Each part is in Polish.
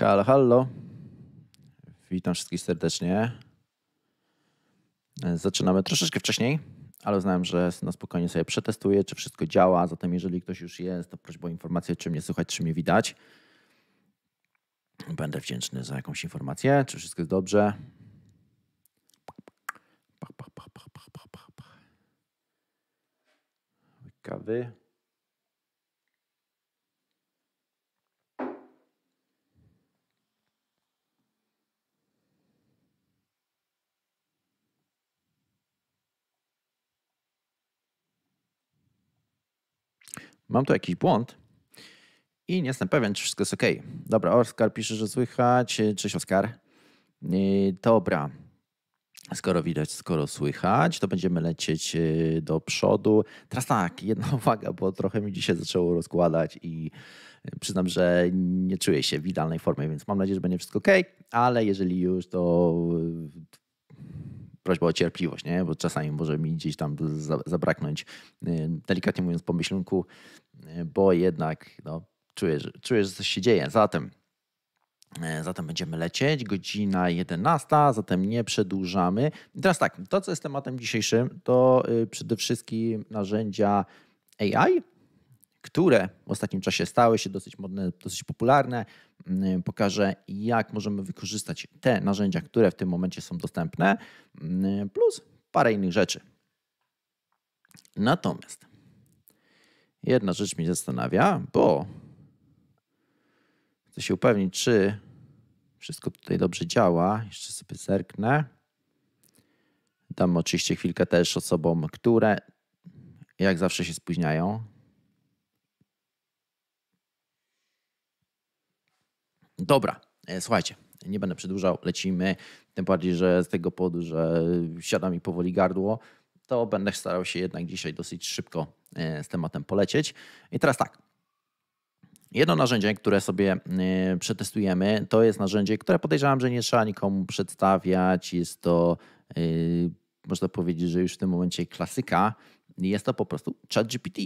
Halo, hallo. Witam wszystkich serdecznie. Zaczynamy troszeczkę wcześniej, ale uznałem, że na spokojnie sobie przetestuję, czy wszystko działa. Zatem, jeżeli ktoś już jest, to prośba o informację, czy mnie słychać, czy mnie widać. Będę wdzięczny za jakąś informację, czy wszystko jest dobrze. Kawy. mam tu jakiś błąd i nie jestem pewien, czy wszystko jest ok. Dobra, Oskar pisze, że słychać. Cześć Oskar. E, dobra, skoro widać, skoro słychać, to będziemy lecieć e, do przodu. Teraz tak, jedna uwaga, bo trochę mi dzisiaj zaczęło rozkładać i e, przyznam, że nie czuję się w idealnej formie, więc mam nadzieję, że będzie wszystko ok, ale jeżeli już, to prośba o cierpliwość, nie? bo czasami może mi gdzieś tam zabraknąć, y, delikatnie mówiąc, pomyślunku, y, bo jednak no, czujesz, czujesz, że coś się dzieje. Zatem y, Zatem będziemy lecieć, godzina 11, zatem nie przedłużamy. I teraz tak, to co jest tematem dzisiejszym, to przede wszystkim narzędzia AI, które w ostatnim czasie stały się dosyć modne, dosyć popularne. Mm, pokażę, jak możemy wykorzystać te narzędzia, które w tym momencie są dostępne, mm, plus parę innych rzeczy. Natomiast jedna rzecz mnie zastanawia, bo chcę się upewnić, czy wszystko tutaj dobrze działa. Jeszcze sobie zerknę. Dam oczywiście chwilkę też osobom, które jak zawsze się spóźniają. Dobra, e, słuchajcie, nie będę przedłużał, lecimy. Tym bardziej, że z tego powodu, że siada mi powoli gardło, to będę starał się jednak dzisiaj dosyć szybko e, z tematem polecieć. I teraz tak. Jedno narzędzie, które sobie e, przetestujemy, to jest narzędzie, które podejrzewam, że nie trzeba nikomu przedstawiać. Jest to, można powiedzieć, że już w tym momencie klasyka. Jest to po prostu ChatGPT.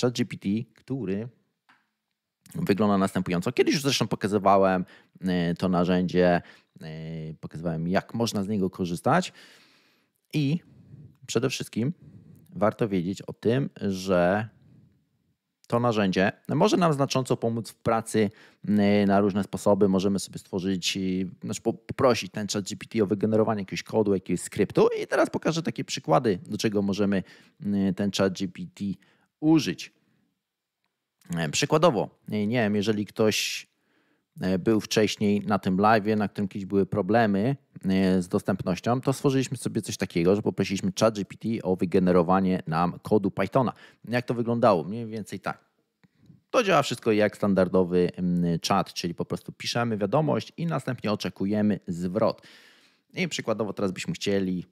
ChatGPT, który wygląda następująco. Kiedyś już zresztą pokazywałem e, to narzędzie, e, pokazywałem jak można z niego korzystać i przede wszystkim warto wiedzieć o tym, że to narzędzie no, może nam znacząco pomóc w pracy e, na różne sposoby. Możemy sobie stworzyć, znaczy poprosić ten chat GPT o wygenerowanie jakiegoś kodu, jakiegoś skryptu. I teraz pokażę takie przykłady, do czego możemy ten chat GPT użyć. E, przykładowo, nie wiem, jeżeli ktoś e, był wcześniej na tym live, na którym kiedyś były problemy e, z dostępnością, to stworzyliśmy sobie coś takiego, że poprosiliśmy ChatGPT o wygenerowanie nam kodu Pythona. Jak to wyglądało? Mniej więcej tak. To działa wszystko jak standardowy mm, chat, czyli po prostu piszemy wiadomość i następnie oczekujemy zwrot. I przykładowo teraz byśmy chcieli,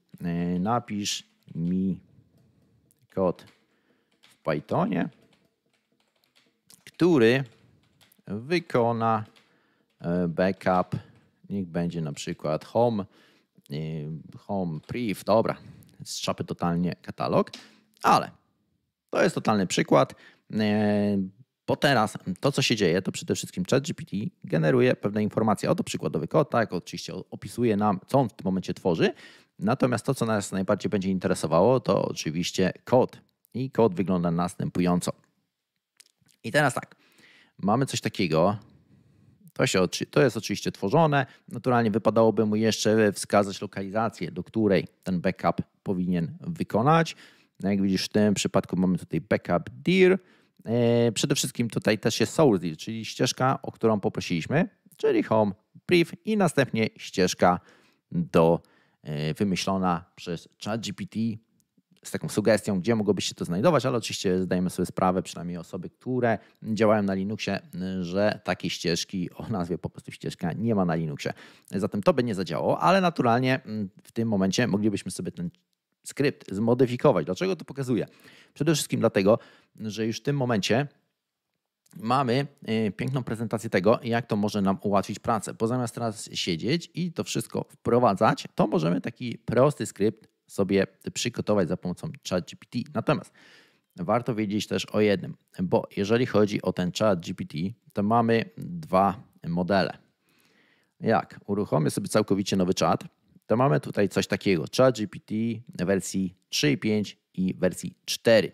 napisz mi kod w Pythonie który wykona e, backup. Niech będzie na przykład home, e, home priv, dobra, strzapy totalnie katalog, ale to jest totalny przykład, e, bo teraz to, co się dzieje, to przede wszystkim ChatGPT generuje pewne informacje. Oto przykładowy kod, tak, oczywiście opisuje nam, co on w tym momencie tworzy, natomiast to, co nas najbardziej będzie interesowało, to oczywiście kod. I kod wygląda następująco. I teraz tak, mamy coś takiego, to, się, to jest oczywiście tworzone. Naturalnie wypadałoby mu jeszcze wskazać lokalizację, do której ten backup powinien wykonać. No jak widzisz, w tym przypadku mamy tutaj backup dir. E, przede wszystkim tutaj też jest source dir, czyli ścieżka, o którą poprosiliśmy, czyli home brief i następnie ścieżka do e, wymyślona przez ChatGPT z taką sugestią, gdzie mogłoby się to znajdować, ale oczywiście zdajemy sobie sprawę, przynajmniej osoby, które działają na Linuxie, że takiej ścieżki o nazwie po prostu ścieżka nie ma na Linuxie. Zatem to by nie zadziałało, ale naturalnie mm, w tym momencie moglibyśmy sobie ten skrypt zmodyfikować. Dlaczego to pokazuję? Przede wszystkim dlatego, że już w tym momencie mamy y, piękną prezentację tego, jak to może nam ułatwić pracę. Bo zamiast teraz siedzieć i to wszystko wprowadzać, to możemy taki prosty skrypt sobie przygotować za pomocą ChatGPT. Natomiast warto wiedzieć też o jednym, bo jeżeli chodzi o ten ChatGPT, to mamy dwa modele. Jak uruchomię sobie całkowicie nowy czat, to mamy tutaj coś takiego: ChatGPT wersji 3.5 i wersji 4.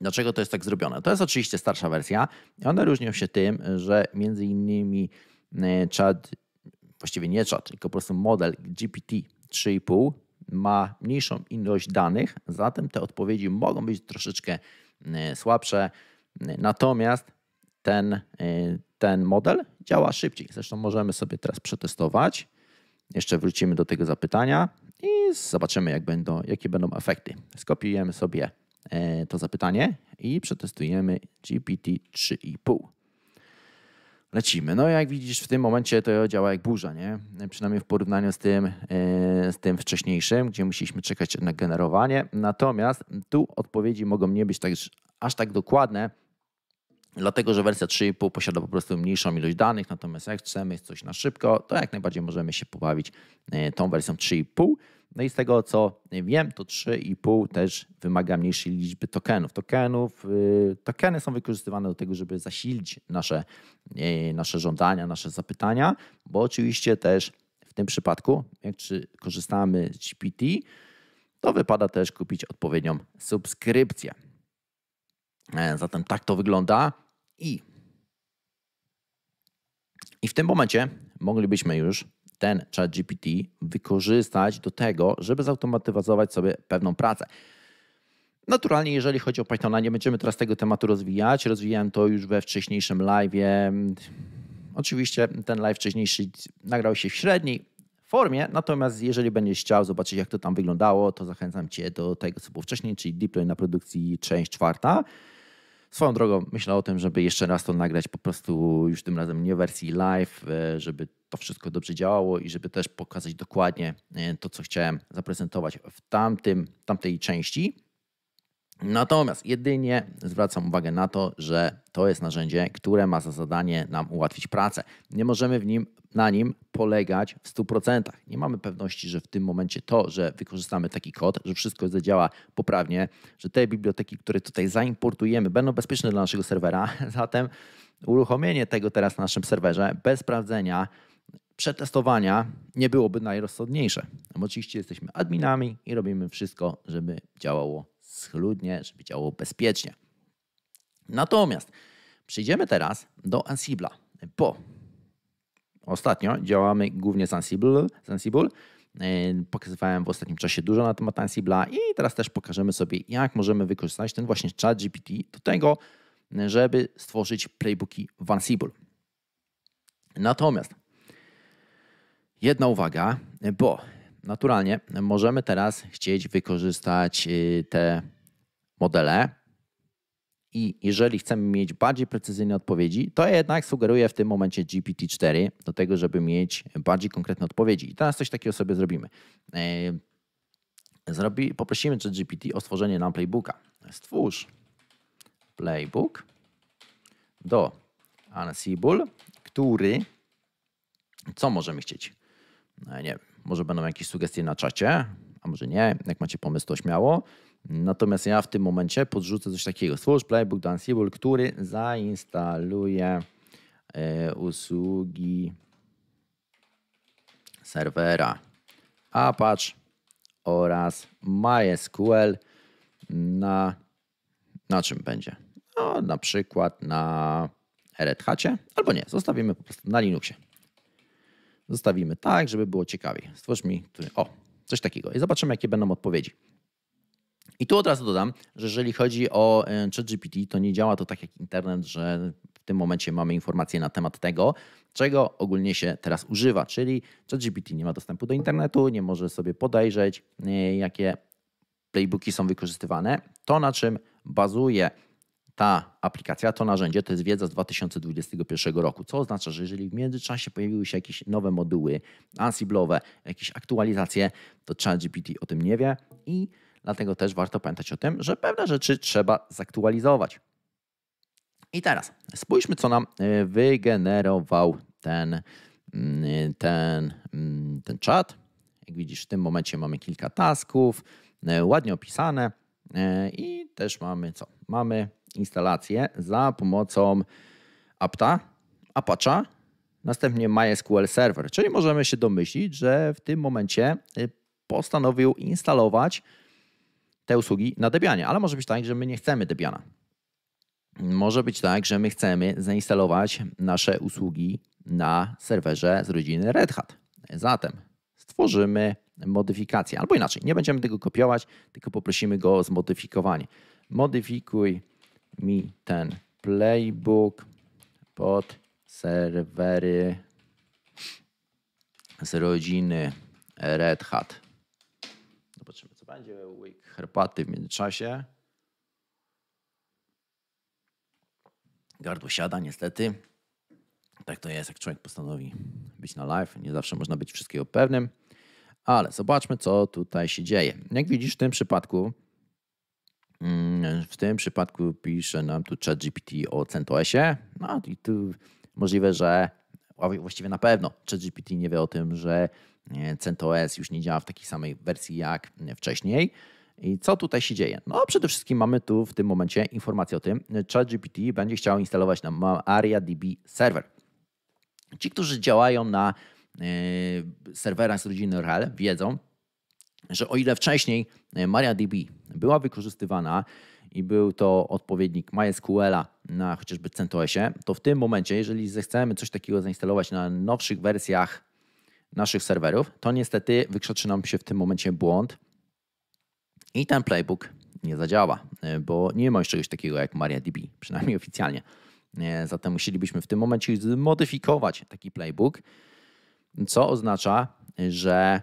Dlaczego to jest tak zrobione? To jest oczywiście starsza wersja. One różnią się tym, że między innymi e, Chat właściwie nie Chat, tylko po prostu model GPT 3,5 ma mniejszą ilość danych, zatem te odpowiedzi mogą być troszeczkę e, słabsze. Natomiast ten, e, ten model działa szybciej. Zresztą możemy sobie teraz przetestować. Jeszcze wrócimy do tego zapytania i zobaczymy, jak będą, jakie będą efekty. Skopiujemy sobie e, to zapytanie i przetestujemy GPT 3,5 lecimy. No jak widzisz, w tym momencie to działa jak burza, nie? Przynajmniej w porównaniu z tym, e, z tym wcześniejszym, gdzie musieliśmy czekać na generowanie. Natomiast tu odpowiedzi mogą nie być tak, aż tak dokładne, Dlatego, że wersja 3.5 posiada po prostu mniejszą ilość danych, natomiast jak chcemy coś na szybko, to jak najbardziej możemy się pobawić e, tą wersją 3.5. No i z tego co wiem, to 3,5 też wymaga mniejszej liczby tokenów. Tokenów y, tokeny są wykorzystywane do tego, żeby zasilić nasze, y, nasze żądania, nasze zapytania, bo oczywiście też w tym przypadku, jak czy korzystamy z GPT, to wypada też kupić odpowiednią subskrypcję. E, zatem tak to wygląda i, i w tym momencie moglibyśmy już ten GPT, wykorzystać do tego, żeby zautomatyzować sobie pewną pracę. Naturalnie, jeżeli chodzi o Pythona, nie będziemy teraz tego tematu rozwijać. Rozwijałem to już we wcześniejszym live'ie. Oczywiście ten live wcześniejszy nagrał się w średniej formie, natomiast jeżeli będziesz chciał zobaczyć, jak to tam wyglądało, to zachęcam Cię do tego, co było wcześniej, czyli Deploy na produkcji, część czwarta. Swoją drogą myślę o tym, żeby jeszcze raz to nagrać po prostu już tym razem nie w wersji live, e, żeby to wszystko dobrze działało i żeby też pokazać dokładnie e, to, co chciałem zaprezentować w tamtym, tamtej części. Natomiast jedynie zwracam uwagę na to, że to jest narzędzie, które ma za zadanie nam ułatwić pracę. Nie możemy w nim, na nim polegać w 100%. Nie mamy pewności, że w tym momencie to, że wykorzystamy taki kod, że wszystko zadziała poprawnie, że te biblioteki, które tutaj zaimportujemy, będą bezpieczne dla naszego serwera. Zatem uruchomienie tego teraz na naszym serwerze bez sprawdzenia, przetestowania nie byłoby najrozsądniejsze. No oczywiście jesteśmy adminami i robimy wszystko, żeby działało schludnie, żeby działało bezpiecznie. Natomiast przejdziemy teraz do Ansible'a, bo ostatnio działamy głównie z Ansible. Z Ansible. E, pokazywałem w ostatnim czasie dużo na temat Ansible'a i teraz też pokażemy sobie, jak możemy wykorzystać ten właśnie chat GPT do tego, e, żeby stworzyć playbooki w Ansible. Natomiast Jedna uwaga, bo naturalnie możemy teraz chcieć wykorzystać y, te modele. I jeżeli chcemy mieć bardziej precyzyjne odpowiedzi, to jednak sugeruję w tym momencie GPT-4 do tego, żeby mieć bardziej konkretne odpowiedzi. I teraz coś takiego sobie zrobimy. E, zrobi, poprosimy ChatGPT o stworzenie nam playbooka. Stwórz playbook do Ansible, który co możemy chcieć? No, nie wiem, może będą jakieś sugestie na czacie, a może nie. Jak macie pomysł, to śmiało. Natomiast ja w tym momencie podrzucę coś takiego. Stwórz playbook do który zainstaluje e, usługi serwera Apache oraz MySQL na, na czym będzie? No, na przykład na Red Hatcie, albo nie, zostawimy po prostu na Linuxie zostawimy tak, żeby było ciekawiej. Stwórz mi, który... o, coś takiego i zobaczymy, jakie będą odpowiedzi. I tu od razu dodam, że jeżeli chodzi o e, ChatGPT, to nie działa to tak jak internet, że w tym momencie mamy informacje na temat tego, czego ogólnie się teraz używa, czyli ChatGPT nie ma dostępu do internetu, nie może sobie podejrzeć, e, jakie playbooki są wykorzystywane. To, na czym bazuje ta aplikacja, to narzędzie to jest wiedza z 2021 roku, co oznacza, że jeżeli w międzyczasie pojawiły się jakieś nowe moduły Ansible'owe, jakieś aktualizacje, to ChatGPT o tym nie wie i dlatego też warto pamiętać o tym, że pewne rzeczy trzeba zaktualizować. I teraz spójrzmy, co nam e, wygenerował ten, mm, ten, mm, ten czat. Jak widzisz, w tym momencie mamy kilka tasków, e, ładnie opisane e, i też mamy co? Mamy instalację za pomocą apta, Apache'a, następnie MySQL Server, czyli możemy się domyślić, że w tym momencie y, postanowił instalować te usługi na Debianie, ale może być tak, że my nie chcemy Debiana. Może być tak, że my chcemy zainstalować nasze usługi na serwerze z rodziny Red Hat. Zatem stworzymy modyfikację, albo inaczej, nie będziemy tego kopiować, tylko poprosimy go o zmodyfikowanie. Modyfikuj mi ten playbook pod serwery z rodziny Red Hat. Zobaczymy, co będzie. week herpaty w międzyczasie. Gardło siada, niestety. Tak to jest, jak człowiek postanowi być na live. Nie zawsze można być wszystkiego pewnym. Ale zobaczmy, co tutaj się dzieje. Jak widzisz, w tym przypadku Mm, w tym przypadku pisze nam tu ChatGPT o CentOSie. No i tu możliwe, że właściwie na pewno ChatGPT nie wie o tym, że e, CentOS już nie działa w takiej samej wersji jak wcześniej. I co tutaj się dzieje? No, przede wszystkim mamy tu w tym momencie informację o tym, e, ChatGPT będzie chciał instalować nam AriaDB serwer. Ci, którzy działają na e, serwerach z rodziny RHEL, wiedzą, że o ile wcześniej e, MariaDB była wykorzystywana i był to odpowiednik MySQLa na chociażby CentOSie, to w tym momencie, jeżeli zechcemy coś takiego zainstalować na nowszych wersjach naszych serwerów, to niestety wykroczy nam się w tym momencie błąd i ten playbook nie zadziała, e, bo nie ma już czegoś takiego jak MariaDB, przynajmniej oficjalnie. E, zatem musielibyśmy w tym momencie zmodyfikować taki playbook, co oznacza, że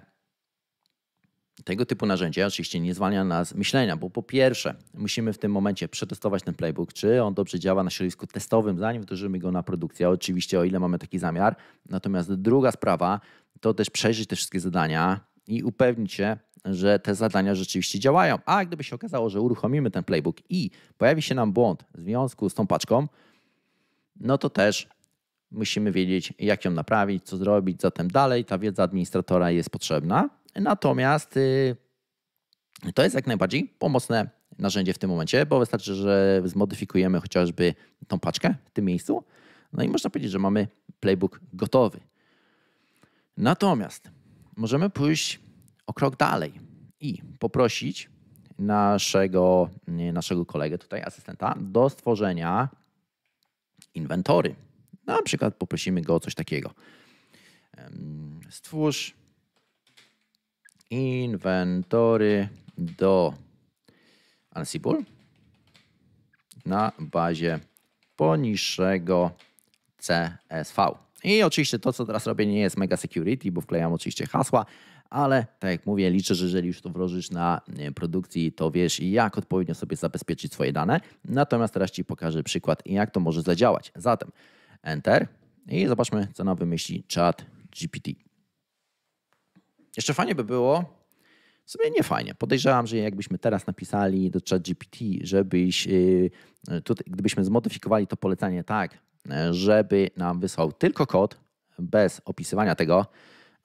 tego typu narzędzie oczywiście nie zwalnia nas myślenia, bo po pierwsze musimy w tym momencie przetestować ten playbook, czy on dobrze działa na środowisku testowym, zanim wdrożymy go na produkcję, oczywiście o ile mamy taki zamiar. Natomiast druga sprawa to też przejrzeć te wszystkie zadania i upewnić się, że te zadania rzeczywiście działają. A gdyby się okazało, że uruchomimy ten playbook i pojawi się nam błąd w związku z tą paczką, no to też musimy wiedzieć, jak ją naprawić, co zrobić. Zatem dalej ta wiedza administratora jest potrzebna. Natomiast y, to jest jak najbardziej pomocne narzędzie w tym momencie, bo wystarczy, że zmodyfikujemy chociażby tą paczkę w tym miejscu. No i można powiedzieć, że mamy playbook gotowy. Natomiast możemy pójść o krok dalej i poprosić naszego, naszego kolegę tutaj, asystenta, do stworzenia inwentory. Na przykład poprosimy go o coś takiego. Stwórz inwentory do Ansible na bazie poniższego CSV. I oczywiście to, co teraz robię, nie jest mega security, bo wklejam oczywiście hasła, ale tak jak mówię, liczę, że jeżeli już to włożysz na produkcji, to wiesz, jak odpowiednio sobie zabezpieczyć swoje dane. Natomiast teraz Ci pokażę przykład, jak to może zadziałać. Zatem Enter i zobaczmy, co nam wymyśli chat GPT. Jeszcze fajnie by było, w sumie nie fajnie. Podejrzewam, że jakbyśmy teraz napisali do ChatGPT, żebyś, y, tutaj, gdybyśmy zmodyfikowali to polecenie tak, żeby nam wysłał tylko kod bez opisywania tego,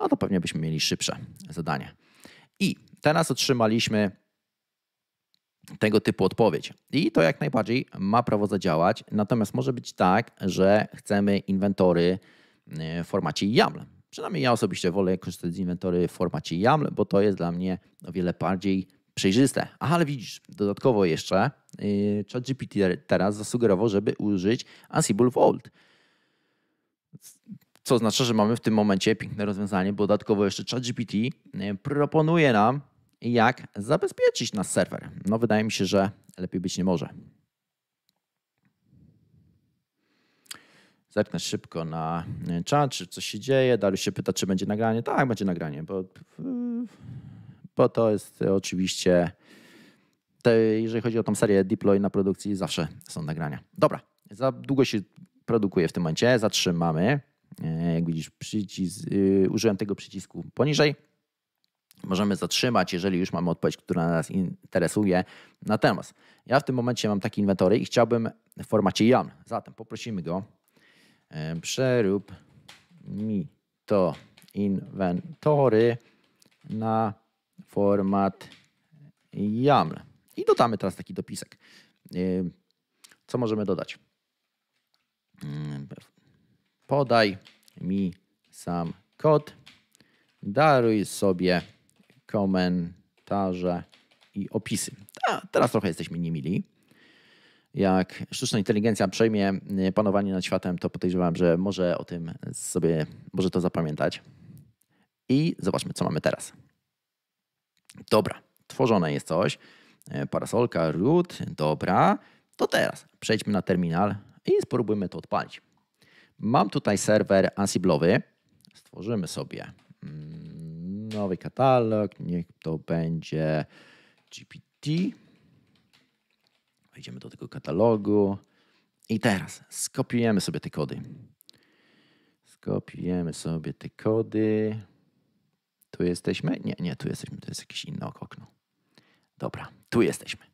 no to pewnie byśmy mieli szybsze zadanie. I teraz otrzymaliśmy tego typu odpowiedź. I to jak najbardziej ma prawo zadziałać, natomiast może być tak, że chcemy inwentory y, w formacie YAML. Przynajmniej ja osobiście wolę korzystać z inwentory w formacie YAML, bo to jest dla mnie o wiele bardziej przejrzyste. Aha, ale widzisz, dodatkowo jeszcze yy, ChatGPT teraz zasugerował, żeby użyć Ansible Vault. Co oznacza, że mamy w tym momencie piękne rozwiązanie, bo dodatkowo jeszcze ChatGPT yy, proponuje nam, jak zabezpieczyć nasz serwer. No, wydaje mi się, że lepiej być nie może. zerknę szybko na e, czat, czy coś się dzieje. Dariusz się pyta, czy będzie nagranie. Tak, będzie nagranie, bo, e, bo to jest e, oczywiście, te, jeżeli chodzi o tą serię deploy na produkcji, zawsze są nagrania. Dobra, za długo się produkuje w tym momencie, zatrzymamy. Jak widzisz, przycisk, użyłem tego przycisku poniżej. Możemy zatrzymać, jeżeli już mamy odpowiedź, która nas interesuje. Natomiast ja w tym momencie mam taki inwentory i chciałbym w formacie Jan. Zatem poprosimy go E, przerób mi to inwentory na format YAML. I dodamy teraz taki dopisek. E, co możemy dodać? Mm, podaj mi sam kod, daruj sobie komentarze i opisy. A, teraz trochę jesteśmy niemili jak sztuczna inteligencja przejmie y, panowanie nad światem, to podejrzewam, że może o tym sobie, może to zapamiętać. I zobaczmy, co mamy teraz. Dobra, tworzone jest coś. E, parasolka, root, dobra. To teraz przejdźmy na terminal i spróbujmy to odpalić. Mam tutaj serwer Ansible'owy. Stworzymy sobie mm, nowy katalog. Niech to będzie GPT wejdziemy do tego katalogu i teraz skopiujemy sobie te kody. Skopiujemy sobie te kody. Tu jesteśmy? Nie, nie, tu jesteśmy. To jest jakieś inne okno. Dobra, tu jesteśmy.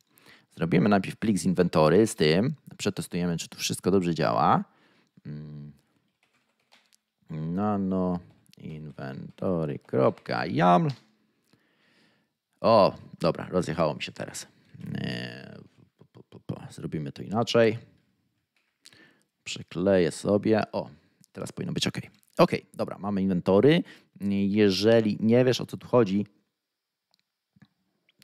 Zrobimy najpierw plik z inwentory z tym. Przetestujemy, czy tu wszystko dobrze działa. Mm. Nano inventory.yaml O, dobra, rozjechało mi się teraz. Yy, zrobimy to inaczej. Przykleję sobie. O, teraz powinno być ok. Ok, dobra, mamy inwentory. Jeżeli nie wiesz o co tu chodzi,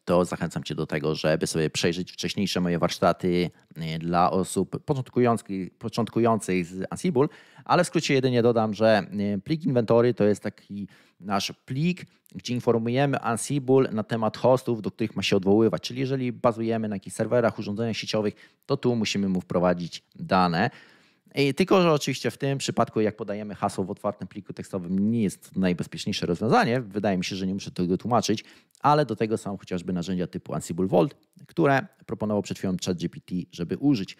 to zachęcam Cię do tego, żeby sobie przejrzeć wcześniejsze moje warsztaty e, dla osób początkujących, początkujących z Ansible, ale w skrócie jedynie dodam, że e, plik inwentory to jest taki nasz plik, gdzie informujemy Ansible na temat hostów, do których ma się odwoływać. Czyli jeżeli bazujemy na jakichś serwerach, urządzeniach sieciowych, to tu musimy mu wprowadzić dane. I tylko, że oczywiście w tym przypadku, jak podajemy hasło w otwartym pliku tekstowym, nie jest to najbezpieczniejsze rozwiązanie. Wydaje mi się, że nie muszę tego tłumaczyć, ale do tego są chociażby narzędzia typu Ansible Vault, które proponował przed chwilą ChatGPT, żeby użyć.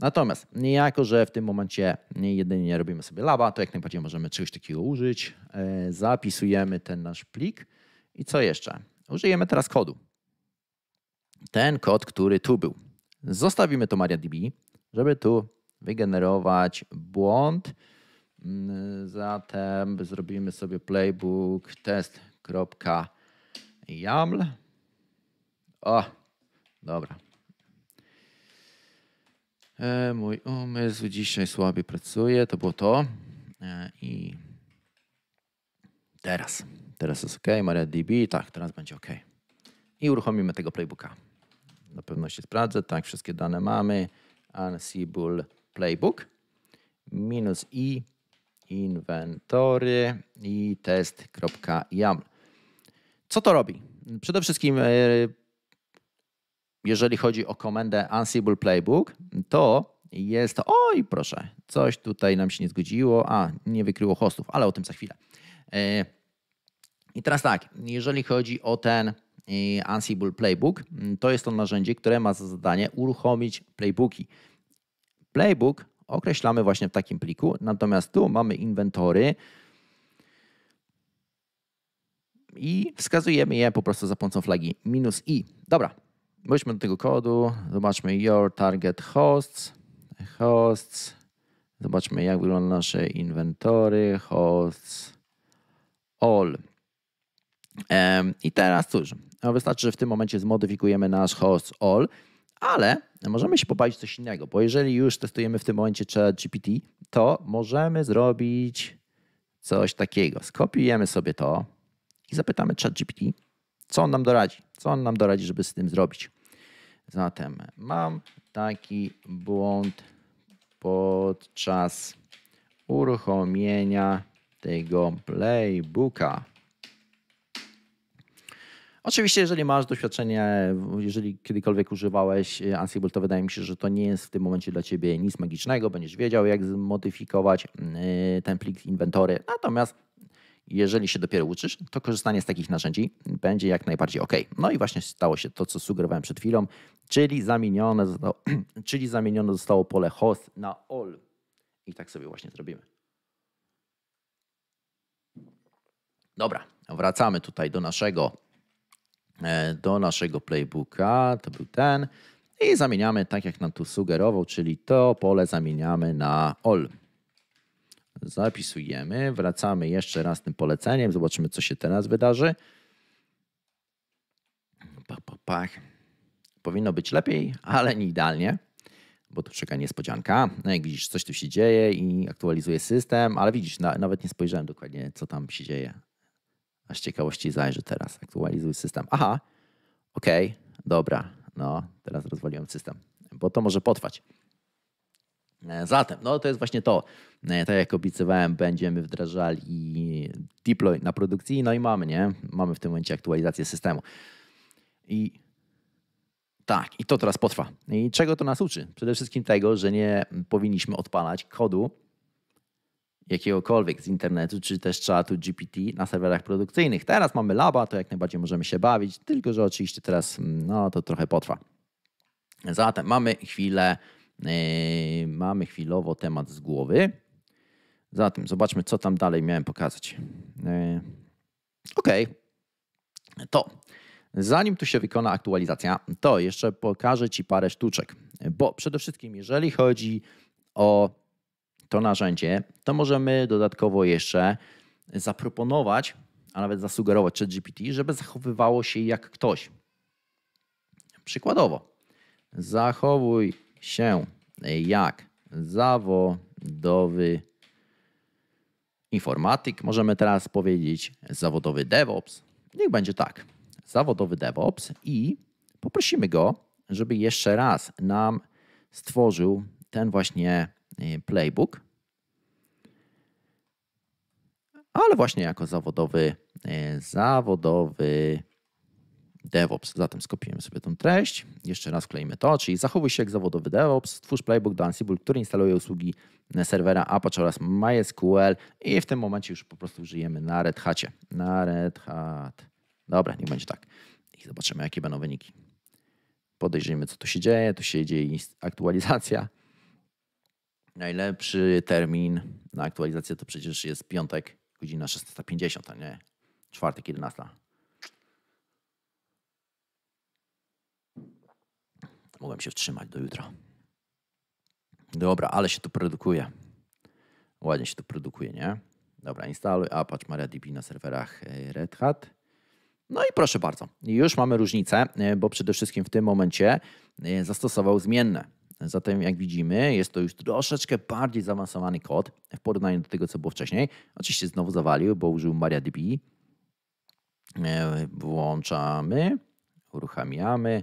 Natomiast jako, że w tym momencie jedynie robimy sobie laba, to jak najbardziej możemy czegoś takiego użyć. E, zapisujemy ten nasz plik. I co jeszcze? Użyjemy teraz kodu. Ten kod, który tu był. Zostawimy to MariaDB, żeby tu wygenerować błąd. Mm, zatem zrobimy sobie playbook test.yaml. O, dobra. E, mój umysł dzisiaj słabiej pracuje, to było to. E, I teraz, teraz jest ok, MariaDB, tak, teraz będzie ok. I uruchomimy tego playbooka. Na pewno się sprawdzę, tak, wszystkie dane mamy. Ansible playbook, minus i inwentory i test.yaml. Co to robi? Przede wszystkim, e, jeżeli chodzi o komendę Ansible Playbook, to jest oj proszę, coś tutaj nam się nie zgodziło, a nie wykryło hostów, ale o tym za chwilę. E, I teraz tak, jeżeli chodzi o ten e, Ansible Playbook, to jest to narzędzie, które ma za zadanie uruchomić playbooki. Playbook określamy właśnie w takim pliku, natomiast tu mamy inwentory i wskazujemy je po prostu za pomocą flagi minus i. Dobra, wróćmy do tego kodu, zobaczmy your target hosts, hosts, zobaczmy jak wygląda nasze inwentory, hosts, all. I teraz cóż, wystarczy, że w tym momencie zmodyfikujemy nasz host all ale możemy się pobawić coś innego, bo jeżeli już testujemy w tym momencie chat GPT, to możemy zrobić coś takiego. Skopiujemy sobie to i zapytamy chat GPT, co on nam doradzi, co on nam doradzi, żeby z tym zrobić. Zatem mam taki błąd podczas uruchomienia tego playbooka. Oczywiście, jeżeli masz doświadczenie, jeżeli kiedykolwiek używałeś e, Ansible, to wydaje mi się, że to nie jest w tym momencie dla Ciebie nic magicznego. Będziesz wiedział, jak zmodyfikować e, ten plik inwentory. Natomiast jeżeli się dopiero uczysz, to korzystanie z takich narzędzi będzie jak najbardziej ok. No i właśnie stało się to, co sugerowałem przed chwilą, czyli zamienione zostało, czyli zamienione zostało pole host na all. I tak sobie właśnie zrobimy. Dobra, wracamy tutaj do naszego E, do naszego playbooka, to był ten, i zamieniamy tak jak nam tu sugerował, czyli to pole zamieniamy na all. Zapisujemy, wracamy jeszcze raz tym poleceniem, zobaczymy co się teraz wydarzy. Pach, pach, pach. Powinno być lepiej, ale nie idealnie, bo tu czeka niespodzianka. No jak widzisz, coś tu się dzieje i aktualizuje system, ale widzisz, na, nawet nie spojrzałem dokładnie, co tam się dzieje. A z ciekawości zajrzę teraz. Aktualizuj system. Aha, okej, okay, dobra. No, teraz rozwaliłem system, bo to może potrwać. E, zatem, no to jest właśnie to. E, tak jak obiecywałem, będziemy wdrażali deploy na produkcji, no i mamy, nie? Mamy w tym momencie aktualizację systemu. I tak, i to teraz potrwa. I czego to nas uczy? Przede wszystkim tego, że nie powinniśmy odpalać kodu, jakiegokolwiek z internetu, czy też czatu GPT na serwerach produkcyjnych. Teraz mamy laba, to jak najbardziej możemy się bawić, tylko że oczywiście teraz mm, no, to trochę potrwa. Zatem mamy chwilę, yy, mamy chwilowo temat z głowy. Zatem zobaczmy, co tam dalej miałem pokazać. Yy, ok, to zanim tu się wykona aktualizacja, to jeszcze pokażę Ci parę sztuczek, bo przede wszystkim jeżeli chodzi o to narzędzie, to możemy dodatkowo jeszcze zaproponować, a nawet zasugerować ChatGPT, żeby zachowywało się jak ktoś. Przykładowo, zachowuj się jak zawodowy informatyk. Możemy teraz powiedzieć zawodowy DevOps. Niech będzie tak. Zawodowy DevOps i poprosimy go, żeby jeszcze raz nam stworzył ten właśnie Y, playbook, ale właśnie jako zawodowy, y, zawodowy DevOps. Zatem skopiujemy sobie tą treść, jeszcze raz klejmy to, czyli zachowuj się jak zawodowy DevOps, Twój playbook do Ansible, który instaluje usługi serwera Apache oraz MySQL i w tym momencie już po prostu żyjemy na Red Hatcie. Na Red Hat. Dobra, niech będzie tak. I zobaczymy, jakie będą wyniki. Podejrzyjmy, co tu się dzieje. Tu się dzieje aktualizacja. Najlepszy termin na aktualizację to przecież jest piątek, godzina 16.50, a nie czwartek 11. Mogłem się wstrzymać do jutra. Dobra, ale się tu produkuje. Ładnie się tu produkuje, nie? Dobra, instaluj Apache MariaDB na serwerach e, Red Hat. No i proszę bardzo, już mamy różnicę, e, bo przede wszystkim w tym momencie e, zastosował zmienne Zatem jak widzimy, jest to już troszeczkę bardziej zaawansowany kod w porównaniu do tego, co było wcześniej. Oczywiście znowu zawalił, bo użył MariaDB. E, włączamy, uruchamiamy,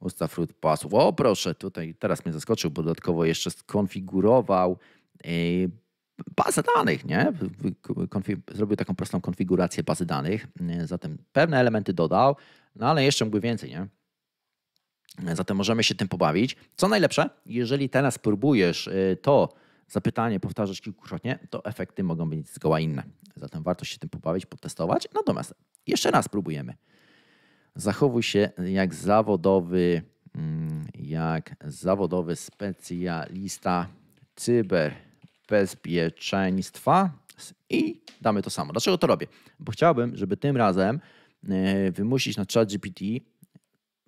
ustaw root passów. O proszę, tutaj teraz mnie zaskoczył, bo dodatkowo jeszcze skonfigurował e, bazę danych, nie? Zrobił taką prostą konfigurację bazy danych, e, zatem pewne elementy dodał, no ale jeszcze mógłby więcej, nie? Zatem możemy się tym pobawić. Co najlepsze, jeżeli teraz próbujesz y, to zapytanie powtarzać kilkukrotnie, to efekty mogą być zgoła inne. Zatem warto się tym pobawić, potestować. Natomiast jeszcze raz próbujemy. Zachowuj się y, jak zawodowy, mm, jak zawodowy specjalista cyberbezpieczeństwa i damy to samo. Dlaczego to robię? Bo chciałbym, żeby tym razem y, wymusić na ChatGPT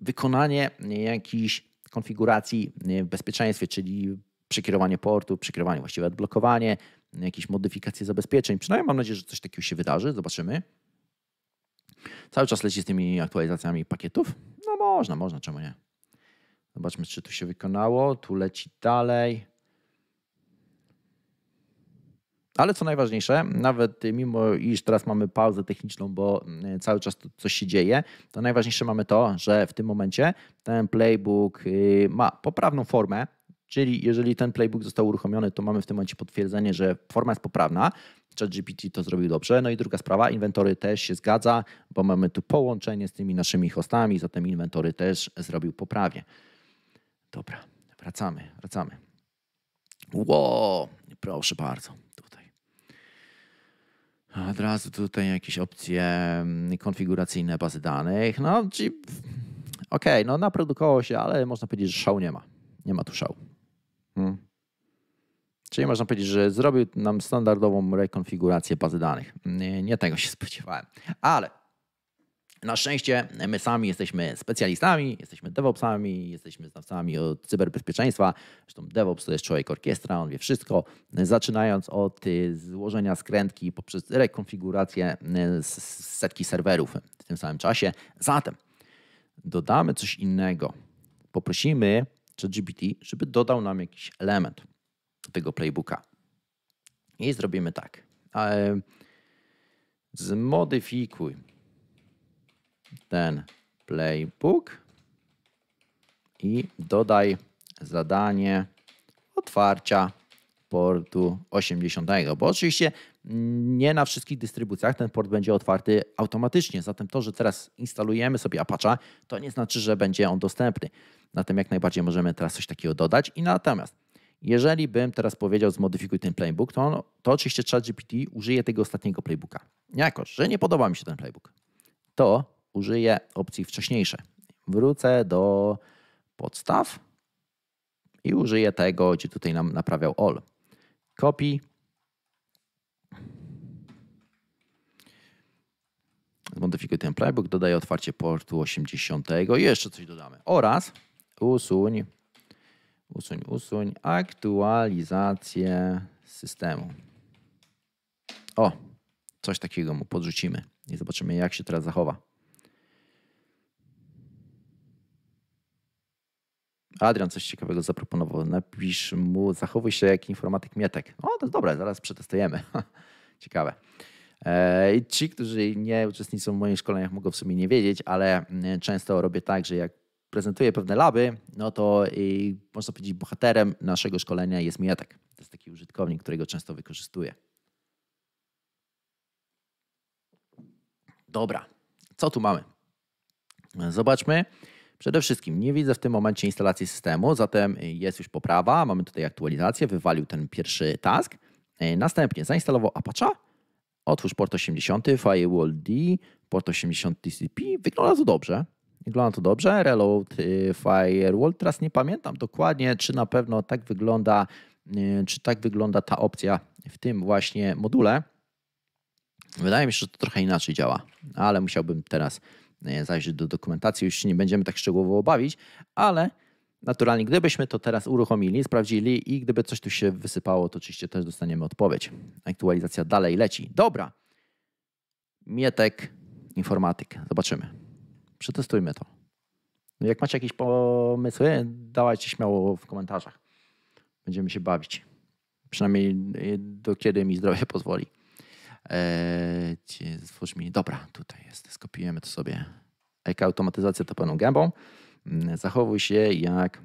wykonanie jakiejś konfiguracji w bezpieczeństwie, czyli przekierowanie portu, przekierowanie właściwie odblokowanie, jakieś modyfikacje zabezpieczeń. Przynajmniej mam nadzieję, że coś takiego się wydarzy, zobaczymy. Cały czas leci z tymi aktualizacjami pakietów. No można, można, czemu nie. Zobaczmy, czy tu się wykonało. Tu leci dalej. Ale co najważniejsze, nawet mimo iż teraz mamy pauzę techniczną, bo e, cały czas coś się dzieje, to najważniejsze mamy to, że w tym momencie ten playbook y, ma poprawną formę, czyli jeżeli ten playbook został uruchomiony, to mamy w tym momencie potwierdzenie, że forma jest poprawna. ChatGPT to zrobił dobrze. No i druga sprawa, inwentory też się zgadza, bo mamy tu połączenie z tymi naszymi hostami, zatem inwentory też zrobił poprawnie. Dobra, wracamy, wracamy. Wow, proszę bardzo. Od razu tutaj jakieś opcje mm, konfiguracyjne bazy danych. No, czyli okej, okay, no naprodukowało się, ale można powiedzieć, że show nie ma. Nie ma tu show. Hmm. Czyli można powiedzieć, że zrobił nam standardową rekonfigurację bazy danych. Nie, nie tego się spodziewałem. Ale na szczęście e, my sami jesteśmy specjalistami, jesteśmy DevOpsami, jesteśmy znawcami od cyberbezpieczeństwa. Zresztą DevOps to jest człowiek orkiestra, on wie wszystko, e, zaczynając od e, złożenia skrętki poprzez rekonfigurację setki serwerów w tym samym czasie. Zatem dodamy coś innego. Poprosimy ChatGPT, żeby dodał nam jakiś element do tego playbooka. I zrobimy tak. Zmodyfikuj ten playbook i dodaj zadanie otwarcia portu 80, bo oczywiście nie na wszystkich dystrybucjach ten port będzie otwarty automatycznie. Zatem to, że teraz instalujemy sobie Apache, to nie znaczy, że będzie on dostępny. Zatem jak najbardziej możemy teraz coś takiego dodać. I natomiast, jeżeli bym teraz powiedział zmodyfikuj ten playbook, to, on, to oczywiście ChatGPT użyje tego ostatniego playbooka. Jako, że nie podoba mi się ten playbook, to użyję opcji wcześniejszej. Wrócę do podstaw i użyję tego, gdzie tutaj nam naprawiał all. Copy. Zmodyfikuję ten playbook, dodaję otwarcie portu 80 i jeszcze coś dodamy. Oraz usuń, usuń, usuń aktualizację systemu. O, coś takiego mu podrzucimy i zobaczymy, jak się teraz zachowa. Adrian coś ciekawego zaproponował. Napisz mu, zachowuj się jak informatyk Mietek. O, to jest dobre, zaraz przetestujemy. Ciekawe. E, I ci, którzy nie uczestniczą w moich szkoleniach, mogą w sumie nie wiedzieć, ale e, często robię tak, że jak prezentuję pewne laby, no to można powiedzieć, bohaterem naszego szkolenia jest Mietek. To jest taki użytkownik, którego często wykorzystuję. Dobra, co tu mamy? Zobaczmy. Przede wszystkim nie widzę w tym momencie instalacji systemu, zatem jest już poprawa. Mamy tutaj aktualizację, wywalił ten pierwszy task. Następnie zainstalował Apache, otwórz port 80, firewall D, port 80 TCP. Wygląda to dobrze. Wygląda to dobrze. Reload y, firewall. Teraz nie pamiętam dokładnie, czy na pewno tak wygląda, y, czy tak wygląda ta opcja w tym właśnie module. Wydaje mi się, że to trochę inaczej działa, ale musiałbym teraz zajrzeć do dokumentacji, już się nie będziemy tak szczegółowo bawić, ale naturalnie gdybyśmy to teraz uruchomili, sprawdzili i gdyby coś tu się wysypało, to oczywiście też dostaniemy odpowiedź. Aktualizacja dalej leci. Dobra. Mietek, informatyk. Zobaczymy. Przetestujmy to. No, jak macie jakieś pomysły, dawajcie śmiało w komentarzach. Będziemy się bawić. Przynajmniej do kiedy mi zdrowie pozwoli. Eee, stwórz mi, dobra, tutaj jest, skopiujemy to sobie. Eka-automatyzacja to pełną gębą. Mm, zachowuj się jak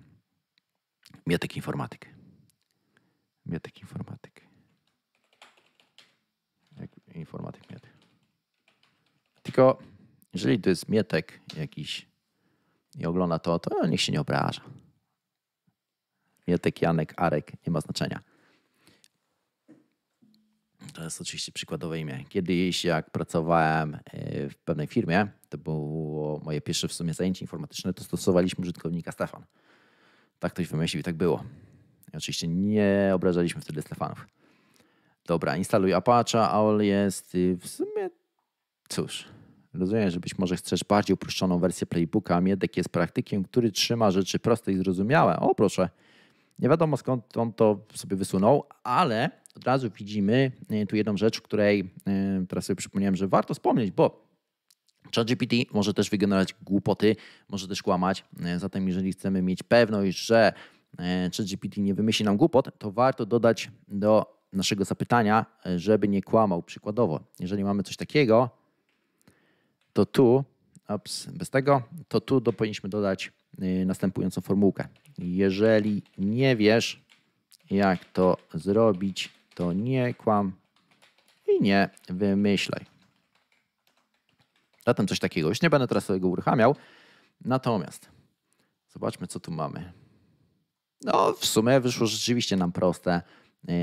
Miotek informatyk. Miotek informatyk. Jak informatyk miotek. Tylko jeżeli to jest mietek jakiś i ogląda to, to niech się nie obraża. Mietek, Janek, Arek, nie ma znaczenia. To jest oczywiście przykładowe imię. Kiedyś, jak pracowałem e, w pewnej firmie, to było moje pierwsze w sumie zajęcie informatyczne, to stosowaliśmy użytkownika Stefan. Tak ktoś wymyślił i tak było. I oczywiście nie obrażaliśmy wtedy Stefanów. Dobra, instaluj Apache, AOL jest y, w sumie, cóż, rozumiem, że być może chcesz bardziej uproszczoną wersję playbooka, a Miedek jest praktykiem, który trzyma rzeczy proste i zrozumiałe. O proszę, nie wiadomo skąd on to sobie wysunął, ale od razu widzimy e, tu jedną rzecz, której e, teraz sobie przypomniałem, że warto wspomnieć, bo ChatGPT może też wygenerować głupoty, może też kłamać. E, zatem, jeżeli chcemy mieć pewność, że ChatGPT nie wymyśli nam głupot, to warto dodać do naszego zapytania, żeby nie kłamał. Przykładowo, jeżeli mamy coś takiego, to tu, ups, bez tego, to tu powinniśmy dodać Y, następującą formułkę. Jeżeli nie wiesz, jak to zrobić, to nie kłam i nie wymyślaj. Zatem coś takiego. Już nie będę teraz tego uruchamiał. Natomiast zobaczmy, co tu mamy. No, w sumie wyszło rzeczywiście nam proste, yy,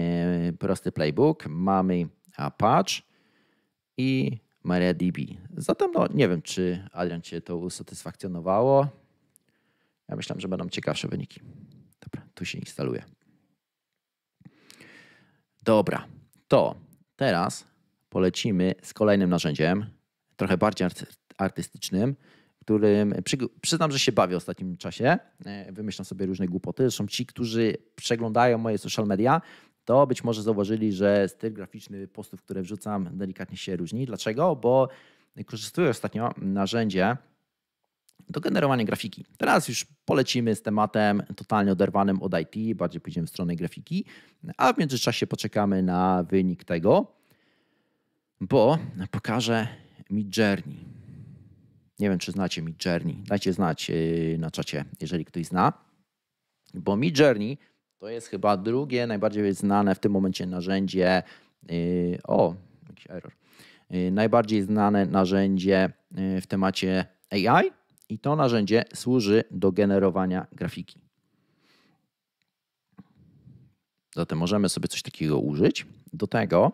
prosty playbook. Mamy Apache i MariaDB. Zatem no, nie wiem, czy Adrian Cię to usatysfakcjonowało. Ja myślałem, że będą ciekawsze wyniki. Dobra, tu się instaluje. Dobra, to teraz polecimy z kolejnym narzędziem, trochę bardziej artystycznym, którym przyznam, że się bawię w ostatnim czasie. E, wymyślam sobie różne głupoty. Zresztą ci, którzy przeglądają moje social media, to być może zauważyli, że styl graficzny postów, które wrzucam, delikatnie się różni. Dlaczego? Bo korzystuję ostatnio narzędzie, to generowanie grafiki. Teraz już polecimy z tematem totalnie oderwanym od IT, bardziej pójdziemy w stronę grafiki, a w międzyczasie poczekamy na wynik tego, bo pokażę mi Journey. Nie wiem, czy znacie mi Journey. Dajcie znać y, na czacie, jeżeli ktoś zna, bo mi Journey to jest chyba drugie najbardziej znane w tym momencie narzędzie. Y, o, jakiś error. Y, najbardziej znane narzędzie w temacie AI i to narzędzie służy do generowania grafiki. Zatem możemy sobie coś takiego użyć do tego,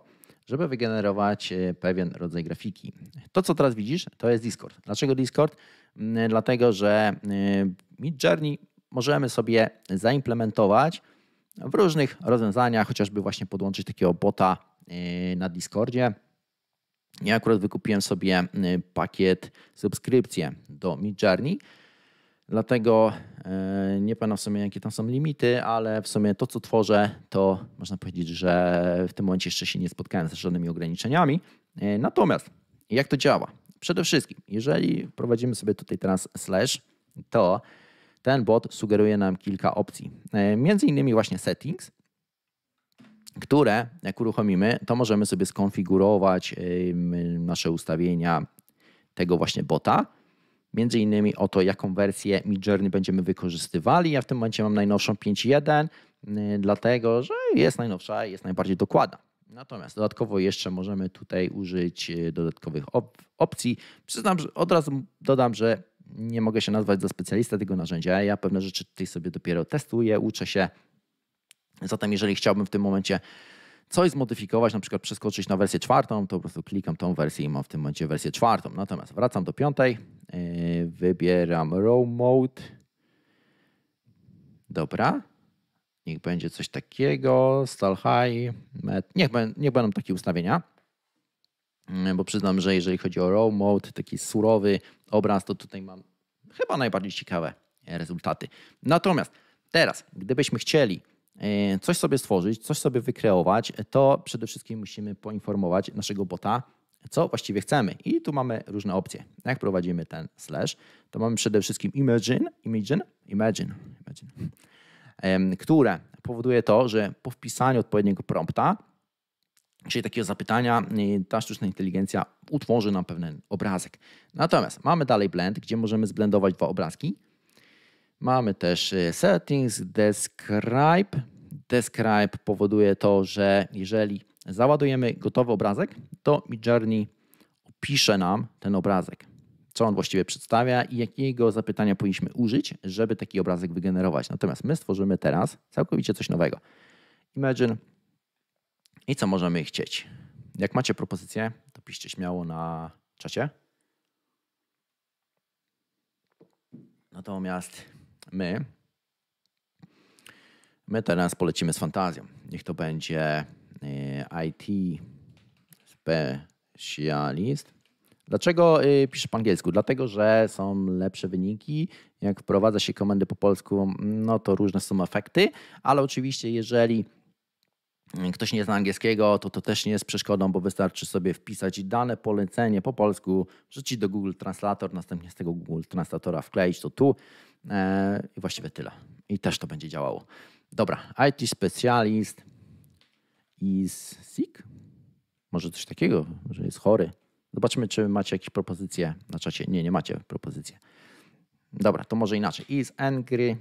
żeby wygenerować e, pewien rodzaj grafiki. To, co teraz widzisz, to jest Discord. Dlaczego Discord? Mm, dlatego, że e, Midjourney możemy sobie zaimplementować w różnych rozwiązaniach, chociażby właśnie podłączyć takiego bota e, na Discordzie, ja akurat wykupiłem sobie y, pakiet subskrypcję do Midjourney, dlatego y, nie pamiętam w sumie jakie tam są limity, ale w sumie to co tworzę to można powiedzieć, że w tym momencie jeszcze się nie spotkałem z żadnymi ograniczeniami. Y, natomiast jak to działa? Przede wszystkim, jeżeli prowadzimy sobie tutaj teraz slash, to ten bot sugeruje nam kilka opcji. Między innymi właśnie settings, które jak uruchomimy, to możemy sobie skonfigurować nasze ustawienia tego właśnie bota. Między innymi o to, jaką wersję Midjourney będziemy wykorzystywali. Ja w tym momencie mam najnowszą 5.1, y, dlatego że jest najnowsza i jest najbardziej dokładna. Natomiast dodatkowo jeszcze możemy tutaj użyć y, dodatkowych op opcji. Przyznam, że od razu dodam, że nie mogę się nazwać za specjalista tego narzędzia. Ja pewne rzeczy tutaj sobie dopiero testuję, uczę się, Zatem jeżeli chciałbym w tym momencie coś zmodyfikować, na przykład przeskoczyć na wersję czwartą, to po prostu klikam tą wersję i mam w tym momencie wersję czwartą. Natomiast wracam do piątej, e, wybieram Row Mode. Dobra. Niech będzie coś takiego, Stal High, met. Niech, niech będą takie ustawienia. E, bo przyznam, że jeżeli chodzi o Row Mode, taki surowy obraz, to tutaj mam chyba najbardziej ciekawe e, rezultaty. Natomiast teraz, gdybyśmy chcieli E, coś sobie stworzyć, coś sobie wykreować, to przede wszystkim musimy poinformować naszego bota, co właściwie chcemy. I tu mamy różne opcje. Jak prowadzimy ten slash, to mamy przede wszystkim imagine, imagine, imagine, imagine które powoduje to, że po wpisaniu odpowiedniego prompta, czyli takiego zapytania, e, ta sztuczna inteligencja utworzy nam pewien obrazek. Natomiast mamy dalej blend, gdzie możemy zblendować dwa obrazki, Mamy też y, settings, describe. Describe powoduje to, że jeżeli załadujemy gotowy obrazek, to Midjourney opisze nam ten obrazek, co on właściwie przedstawia i jakiego zapytania powinniśmy użyć, żeby taki obrazek wygenerować. Natomiast my stworzymy teraz całkowicie coś nowego. Imagine i co możemy chcieć. Jak macie propozycje, to piszcie śmiało na czacie. Natomiast My, my teraz polecimy z fantazją. Niech to będzie e, IT specjalist. Dlaczego e, piszę po angielsku? Dlatego, że są lepsze wyniki. Jak wprowadza się komendy po polsku, no to różne są efekty, ale oczywiście jeżeli ktoś nie zna angielskiego, to to też nie jest przeszkodą, bo wystarczy sobie wpisać dane polecenie po polsku, wrzucić do Google Translator, następnie z tego Google Translatora wkleić to tu E, I właściwie tyle. I też to będzie działało. Dobra, IT specjalist is sick? Może coś takiego, że jest chory. Zobaczmy, czy macie jakieś propozycje na czacie. Nie, nie macie propozycji. Dobra, to może inaczej. Is angry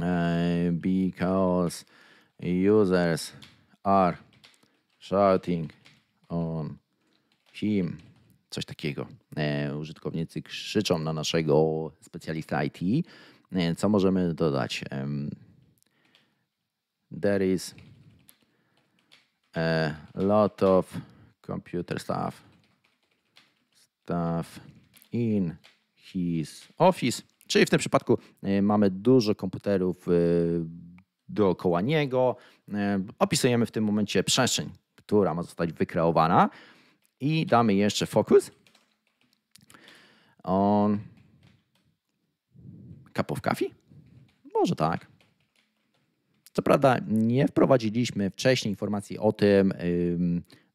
e, because users are shouting on him coś takiego. E, użytkownicy krzyczą na naszego specjalista IT. E, co możemy dodać? There is a lot of computer stuff stuff in his office. Czyli w tym przypadku e, mamy dużo komputerów dookoła niego. Opisujemy w tym momencie przestrzeń, która ma zostać wykreowana. I damy jeszcze focus. on cup of coffee? Może tak. Co prawda nie wprowadziliśmy wcześniej informacji o tym,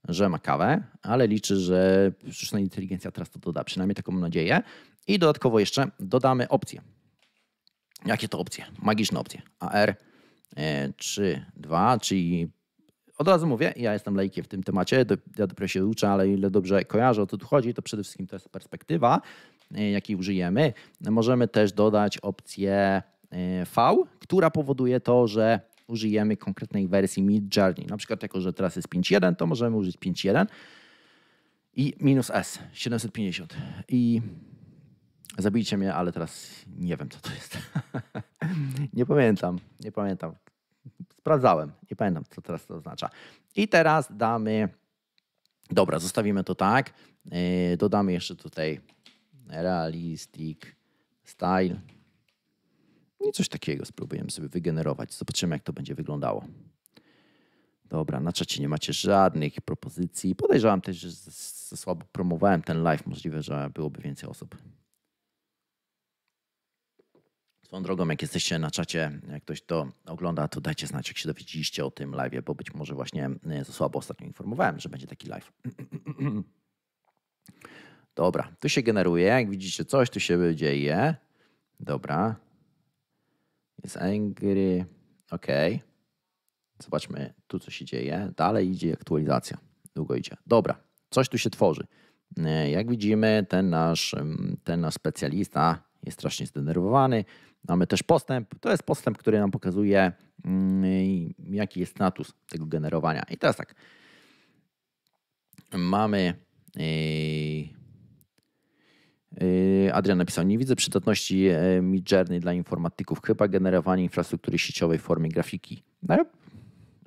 że ma kawę, ale liczę, że sztuczna inteligencja teraz to doda. Przynajmniej taką mam nadzieję. I dodatkowo jeszcze dodamy opcje. Jakie to opcje? Magiczne opcje. AR 3, 2, czyli od razu mówię, ja jestem lejkiem w tym temacie, ja dopiero się uczę, ale ile dobrze kojarzę, o co tu chodzi, to przede wszystkim to jest perspektywa, e, jakiej użyjemy. Możemy też dodać opcję e, V, która powoduje to, że użyjemy konkretnej wersji Mid Journey. Na przykład jako, że teraz jest 5.1, to możemy użyć 5.1 i minus S, 750. I zabijcie mnie, ale teraz nie wiem, co to jest. nie pamiętam, nie pamiętam. Sprawdzałem, nie pamiętam, co teraz to oznacza. I teraz damy, dobra, zostawimy to tak. E, dodamy jeszcze tutaj realistic style. I coś takiego spróbujemy sobie wygenerować. Zobaczymy, jak to będzie wyglądało. Dobra, na czacie nie macie żadnych propozycji. Podejrzewam też, że za słabo promowałem ten live. Możliwe, że byłoby więcej osób. Swoją drogą, jak jesteście na czacie, jak ktoś to ogląda, to dajcie znać, jak się dowiedzieliście o tym live, bo być może właśnie e, za słabo ostatnio informowałem, że będzie taki live. Dobra, tu się generuje, jak widzicie coś, tu się dzieje. Dobra. Jest angry. OK. Zobaczmy tu, co się dzieje. Dalej idzie aktualizacja. Długo idzie. Dobra, coś tu się tworzy. E, jak widzimy, ten nasz, mm, ten nasz specjalista jest strasznie zdenerwowany. Mamy też postęp. To jest postęp, który nam pokazuje, mm, jaki jest status tego generowania. I teraz tak. Mamy. Yy, yy, Adrian napisał, nie widzę przydatności yy, Midjourney dla informatyków, chyba generowanie infrastruktury sieciowej w formie grafiki. No,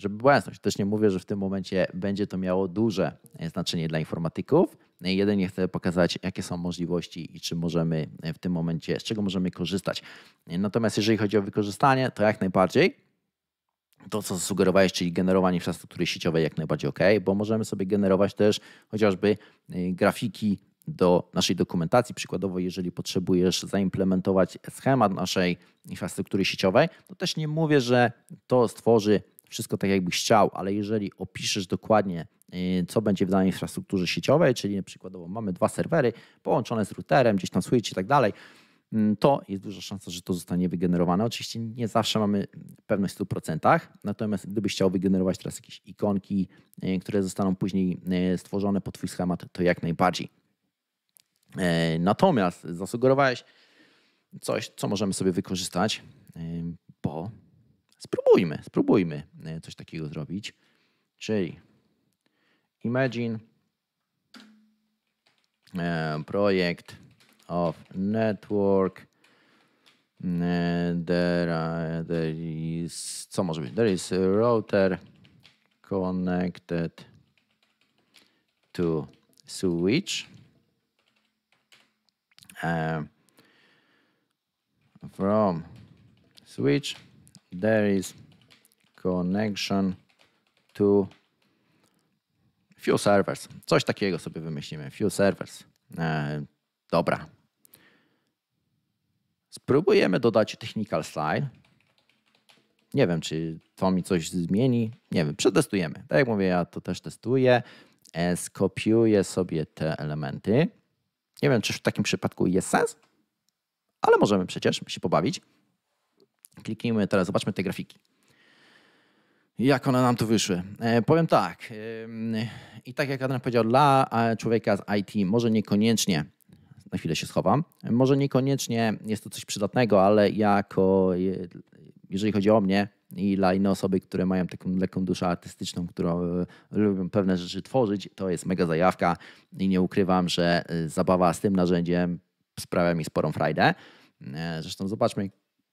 żeby była jasność, też nie mówię, że w tym momencie będzie to miało duże e, znaczenie dla informatyków. E, jedynie chcę pokazać, jakie są możliwości i czy możemy e, w tym momencie, z czego możemy korzystać. Natomiast jeżeli chodzi o wykorzystanie, to jak najbardziej to, co sugerowałeś, czyli generowanie infrastruktury sieciowej, jak najbardziej ok, bo możemy sobie generować też chociażby grafiki do naszej dokumentacji. Przykładowo, jeżeli potrzebujesz zaimplementować schemat naszej infrastruktury sieciowej, to też nie mówię, że to stworzy wszystko tak, jakbyś chciał, ale jeżeli opiszesz dokładnie, e, co będzie w danej infrastrukturze sieciowej, czyli przykładowo no mamy dwa serwery połączone z routerem, gdzieś tam switch i tak dalej, mm, to jest duża szansa, że to zostanie wygenerowane. Oczywiście nie zawsze mamy pewność w 100%, natomiast gdybyś chciał wygenerować teraz jakieś ikonki, e, które zostaną później e, stworzone pod Twój schemat, to jak najbardziej. Natomiast zasugerowałeś coś, co możemy sobie wykorzystać, bo Spróbujmy, spróbujmy e, coś takiego zrobić. Czyli imagine e, projekt of network e, there, are, there is, co może być? There is a router connected to switch from switch there is connection to few servers. Coś takiego sobie wymyślimy. Few servers. E, dobra. Spróbujemy dodać technical slide. Nie wiem, czy to mi coś zmieni. Nie wiem, przetestujemy. Tak jak mówię, ja to też testuję. E, skopiuję sobie te elementy. Nie wiem, czy w takim przypadku jest sens, ale możemy przecież się pobawić. Kliknijmy teraz, zobaczmy te grafiki. Jak one nam tu wyszły? E, powiem tak, e, i tak jak Adam powiedział, dla e, człowieka z IT może niekoniecznie, na chwilę się schowam, może niekoniecznie jest to coś przydatnego, ale jako, jeżeli chodzi o mnie, i dla inne osoby, które mają taką lekką duszę artystyczną, którą e, lubią pewne rzeczy tworzyć, to jest mega zajawka i nie ukrywam, że e, zabawa z tym narzędziem sprawia mi sporą frajdę. Zresztą zobaczmy,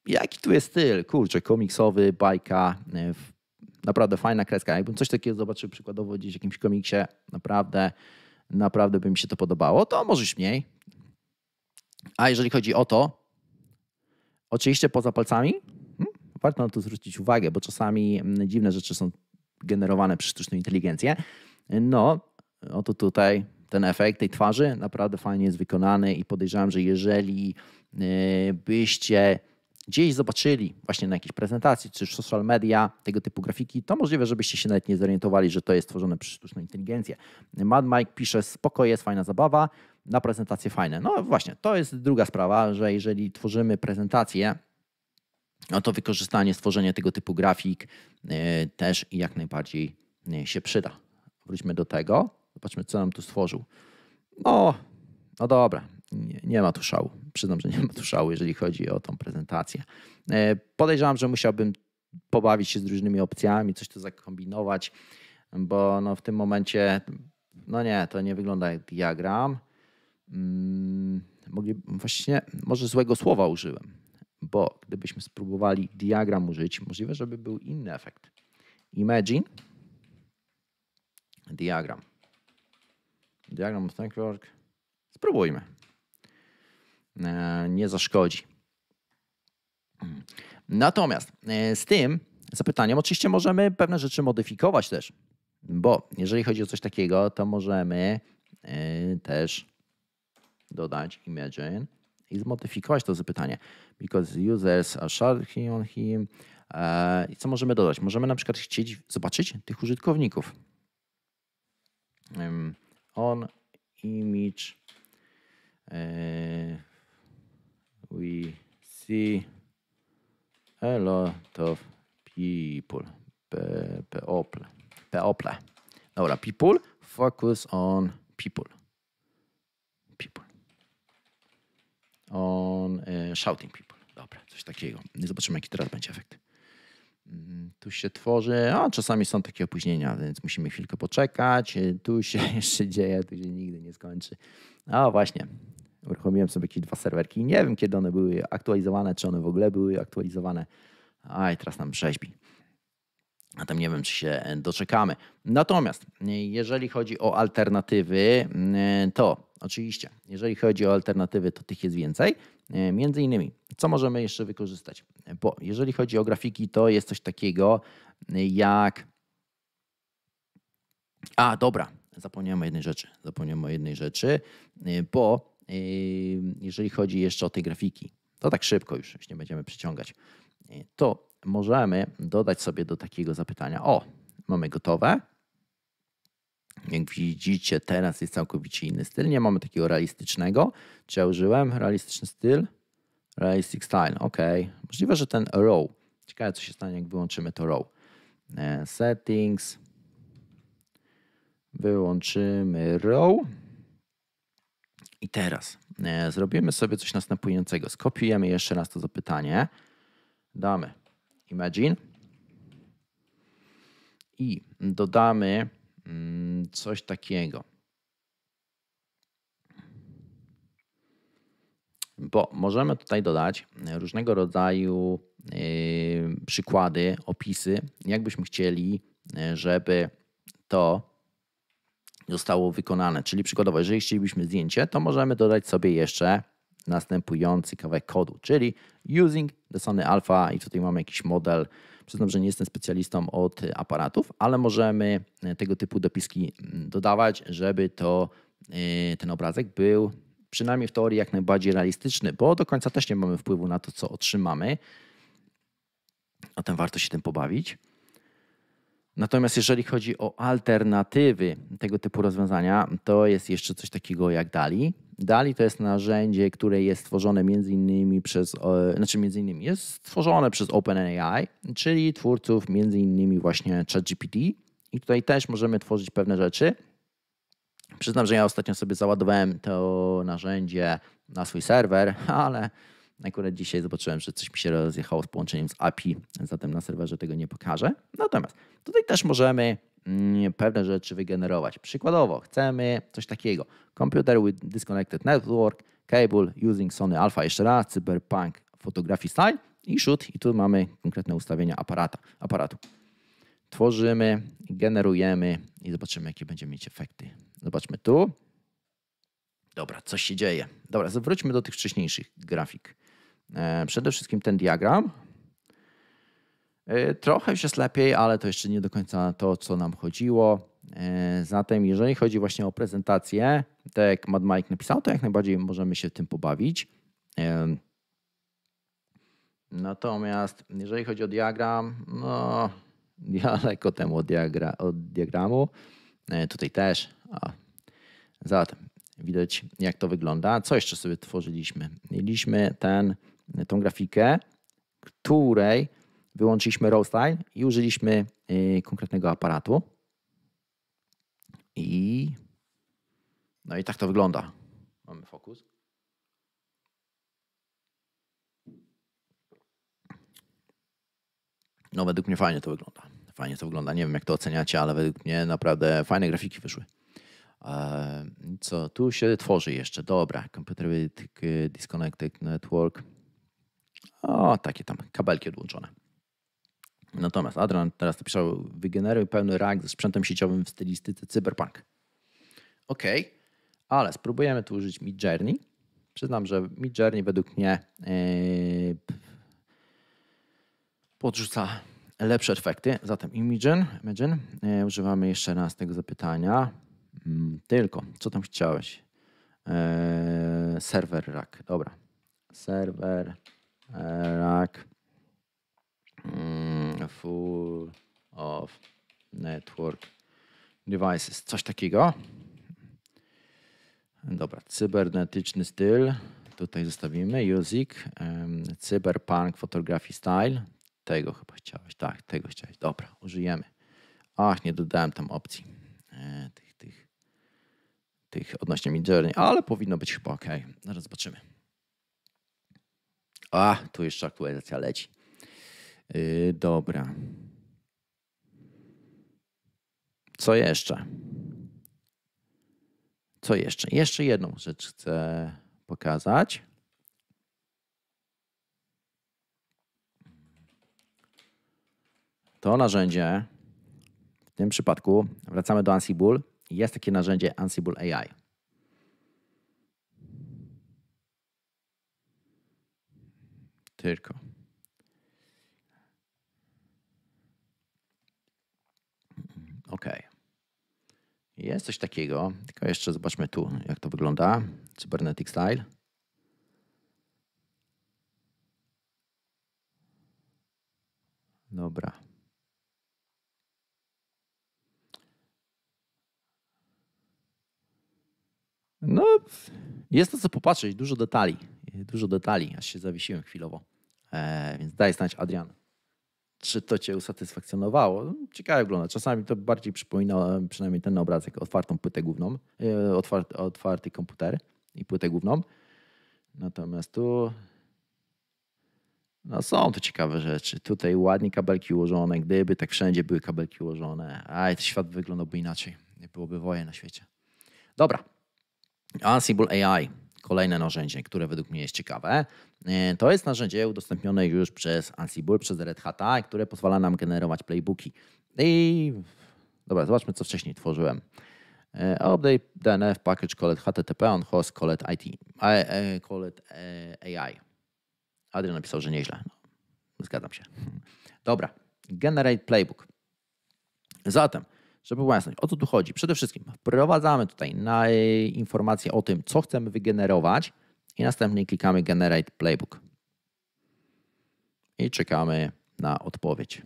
jaki tu jest styl, kurczę, komiksowy, bajka, e, naprawdę fajna kreska. Jakbym coś takiego zobaczył przykładowo gdzieś w jakimś komiksie, naprawdę, naprawdę by mi się to podobało, to możesz mniej. A jeżeli chodzi o to, oczywiście poza palcami, hmm, warto na to zwrócić uwagę, bo czasami mm, dziwne rzeczy są generowane przez sztuczną inteligencję. No, oto tutaj ten efekt tej twarzy naprawdę fajnie jest wykonany i podejrzewam, że jeżeli e, byście gdzieś zobaczyli właśnie na jakiejś prezentacji czy social media tego typu grafiki, to możliwe, żebyście się nawet nie zorientowali, że to jest tworzone przez sztuczną inteligencję. Mad Mike pisze, spoko jest, fajna zabawa, na prezentację fajne. No właśnie, to jest druga sprawa, że jeżeli tworzymy prezentację, no to wykorzystanie, stworzenie tego typu grafik e, też jak najbardziej e, się przyda. Wróćmy do tego. Zobaczmy, co nam tu stworzył. No, no dobra, nie, nie ma tu szału przyznam, że nie mam tu szału, jeżeli chodzi o tą prezentację. E, podejrzewam, że musiałbym pobawić się z różnymi opcjami, coś to zakombinować, bo no w tym momencie, no nie, to nie wygląda jak diagram. Mm, mogli, właśnie, może złego słowa użyłem, bo gdybyśmy spróbowali diagram użyć, możliwe, żeby był inny efekt. Imagine, diagram. Diagram of network. Spróbujmy. E, nie zaszkodzi. Natomiast e, z tym zapytaniem oczywiście możemy pewne rzeczy modyfikować też, bo jeżeli chodzi o coś takiego, to możemy e, też dodać imagine i zmodyfikować to zapytanie. Because users are sharking on him. I co możemy dodać? Możemy na przykład chcieć zobaczyć tych użytkowników. On image we see a lot of people. People. People. Dobra, people. Focus on people. People. On e, shouting people. Dobra, coś takiego. Zobaczymy, jaki teraz będzie efekt. Mm, tu się tworzy, a czasami są takie opóźnienia, więc musimy chwilkę poczekać. E, tu się jeszcze dzieje, tu się nigdy nie skończy. A właśnie, uruchomiłem sobie jakieś dwa serwerki. Nie wiem, kiedy one były aktualizowane, czy one w ogóle były aktualizowane. Aj, teraz nam rzeźbi. A tam nie wiem, czy się e, doczekamy. Natomiast e, jeżeli chodzi o alternatywy, e, to oczywiście, jeżeli chodzi o alternatywy, to tych jest więcej. Między innymi, co możemy jeszcze wykorzystać? Bo jeżeli chodzi o grafiki, to jest coś takiego jak. A, dobra, zapomniałem o jednej rzeczy. Zapomniałem o jednej rzeczy, bo Yy, jeżeli chodzi jeszcze o te grafiki, to tak szybko już, już nie będziemy przyciągać, yy, to możemy dodać sobie do takiego zapytania. O, mamy gotowe. Jak widzicie, teraz jest całkowicie inny styl. Nie mamy takiego realistycznego. Czy ja użyłem realistyczny styl? Realistic style, ok. Możliwe, że ten row. Ciekawe, co się stanie, jak wyłączymy to row. Yy, settings. Wyłączymy row. I teraz e, zrobimy sobie coś następującego. Skopiujemy jeszcze raz to zapytanie. Damy imagine i dodamy mm, coś takiego. Bo możemy tutaj dodać różnego rodzaju e, przykłady, opisy, jakbyśmy chcieli, e, żeby to zostało wykonane. Czyli przykładowo, jeżeli chcielibyśmy zdjęcie, to możemy dodać sobie jeszcze następujący kawałek kodu, czyli using Sony Alpha i tutaj mamy jakiś model. Przyznam, że nie jestem specjalistą od aparatów, ale możemy e, tego typu dopiski mm, dodawać, żeby to e, ten obrazek był przynajmniej w teorii jak najbardziej realistyczny, bo do końca też nie mamy wpływu na to, co otrzymamy. A tym warto się tym pobawić. Natomiast jeżeli chodzi o alternatywy tego typu rozwiązania, to jest jeszcze coś takiego jak DALI. DALI to jest narzędzie, które jest stworzone między innymi przez, e, znaczy między innymi jest stworzone przez OpenAI, czyli twórców między innymi właśnie ChatGPT. I tutaj też możemy tworzyć pewne rzeczy. Przyznam, że ja ostatnio sobie załadowałem to narzędzie na swój serwer, ale Akurat dzisiaj zobaczyłem, że coś mi się rozjechało z połączeniem z API, zatem na serwerze tego nie pokażę. Natomiast tutaj też możemy mm, pewne rzeczy wygenerować. Przykładowo chcemy coś takiego. Computer with disconnected network, cable using Sony Alpha, jeszcze raz, Cyberpunk, fotografii style i shoot. I tu mamy konkretne ustawienia aparata, aparatu. Tworzymy, generujemy i zobaczymy, jakie będziemy mieć efekty. Zobaczmy tu. Dobra, coś się dzieje. Dobra, zwróćmy do tych wcześniejszych grafik. E, przede wszystkim ten diagram. E, trochę już jest lepiej, ale to jeszcze nie do końca to, co nam chodziło. E, zatem, jeżeli chodzi właśnie o prezentację, tak jak Mad Mike napisał, to jak najbardziej możemy się tym pobawić. Natomiast, jeżeli chodzi o diagram, no, daleko temu od, diagra od diagramu. Tutaj też. Zatem, widać jak to wygląda. Co jeszcze sobie tworzyliśmy? Mieliśmy ten tą grafikę, której wyłączyliśmy raw style i użyliśmy y, konkretnego aparatu. I no i tak to wygląda. Mamy fokus. No według mnie fajnie to wygląda. Fajnie to wygląda. Nie wiem jak to oceniacie, ale według mnie naprawdę fajne grafiki wyszły. Ehm, co tu się tworzy jeszcze? Dobra, Computer with Disconnected Network. O, takie tam kabelki odłączone. Natomiast Adrian teraz napisał, wygeneruj pełny rack ze sprzętem sieciowym w stylistyce cyberpunk. Ok, ale spróbujemy tu użyć Mid Journey. Przyznam, że Mid Journey według mnie yy, podrzuca lepsze efekty. Zatem Imagine, Imagine. Yy, używamy jeszcze raz tego zapytania. Yy, tylko, co tam chciałeś? E, serwer rack, dobra. Serwer rack mm, full of network devices. Coś takiego. Dobra, cybernetyczny styl. Tutaj zostawimy music, cyberpunk photography style. Tego chyba chciałeś, tak, tego chciałeś. Dobra, użyjemy. Ach, nie dodałem tam opcji e, tych, tych, tych odnośnie Midjourney, ale powinno być chyba ok. Zaraz zobaczymy. A, tu jeszcze aktualizacja leci. Yy, dobra. Co jeszcze? Co jeszcze? Jeszcze jedną rzecz chcę pokazać. To narzędzie, w tym przypadku wracamy do Ansible, jest takie narzędzie Ansible AI. tylko. Ok. Jest coś takiego, tylko jeszcze zobaczmy tu, jak to wygląda. Cybernetic Style. Dobra. No, jest to co popatrzeć, dużo detali, dużo detali, aż się zawiesiłem chwilowo. E, więc daj znać, Adrian, czy to cię usatysfakcjonowało. Ciekawe wygląda. Czasami to bardziej przypomina przynajmniej ten jak otwartą płytę główną, e, otwarty, otwarty komputer i płytę główną. Natomiast tu no są to ciekawe rzeczy. Tutaj ładnie kabelki ułożone. Gdyby tak wszędzie były kabelki ułożone, aj, świat wyglądałby inaczej. Nie byłoby wojen na świecie. Dobra. Ansible AI kolejne narzędzie, które według mnie jest ciekawe, e, to jest narzędzie udostępnione już przez Ansible, przez Red Hat, które pozwala nam generować playbooki. I dobra, zobaczmy, co wcześniej tworzyłem. E, update DNF package collect HTTP on host collect IT, e, collect AI. Adrian napisał, że nieźle. No, zgadzam się. Dobra, generate playbook. Zatem żeby była o co tu chodzi? Przede wszystkim wprowadzamy tutaj na informację o tym, co chcemy wygenerować i następnie klikamy Generate Playbook. I czekamy na odpowiedź.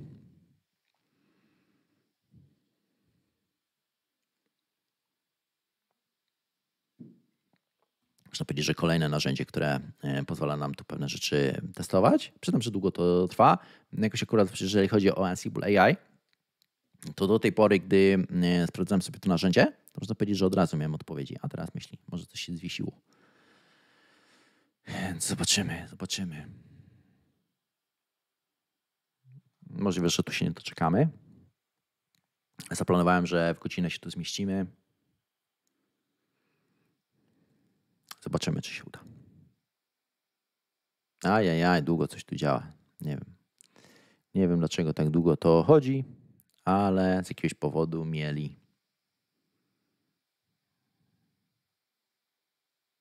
Można powiedzieć, że kolejne narzędzie, które e, pozwala nam tu pewne rzeczy testować. Przyznam, że długo to trwa. Jakoś akurat, jeżeli chodzi o Ansible AI, to do tej pory, gdy e, sprawdzałem sobie to narzędzie, to można powiedzieć, że od razu miałem odpowiedzi, a teraz myśli, może coś się zwiesiło. Zobaczymy, zobaczymy. Możliwe, że tu się nie doczekamy. Zaplanowałem, że w godzinę się tu zmieścimy. Zobaczymy, czy się uda. Ajajaj, długo coś tu działa. Nie wiem. Nie wiem, dlaczego tak długo to chodzi ale z jakiegoś powodu mieli.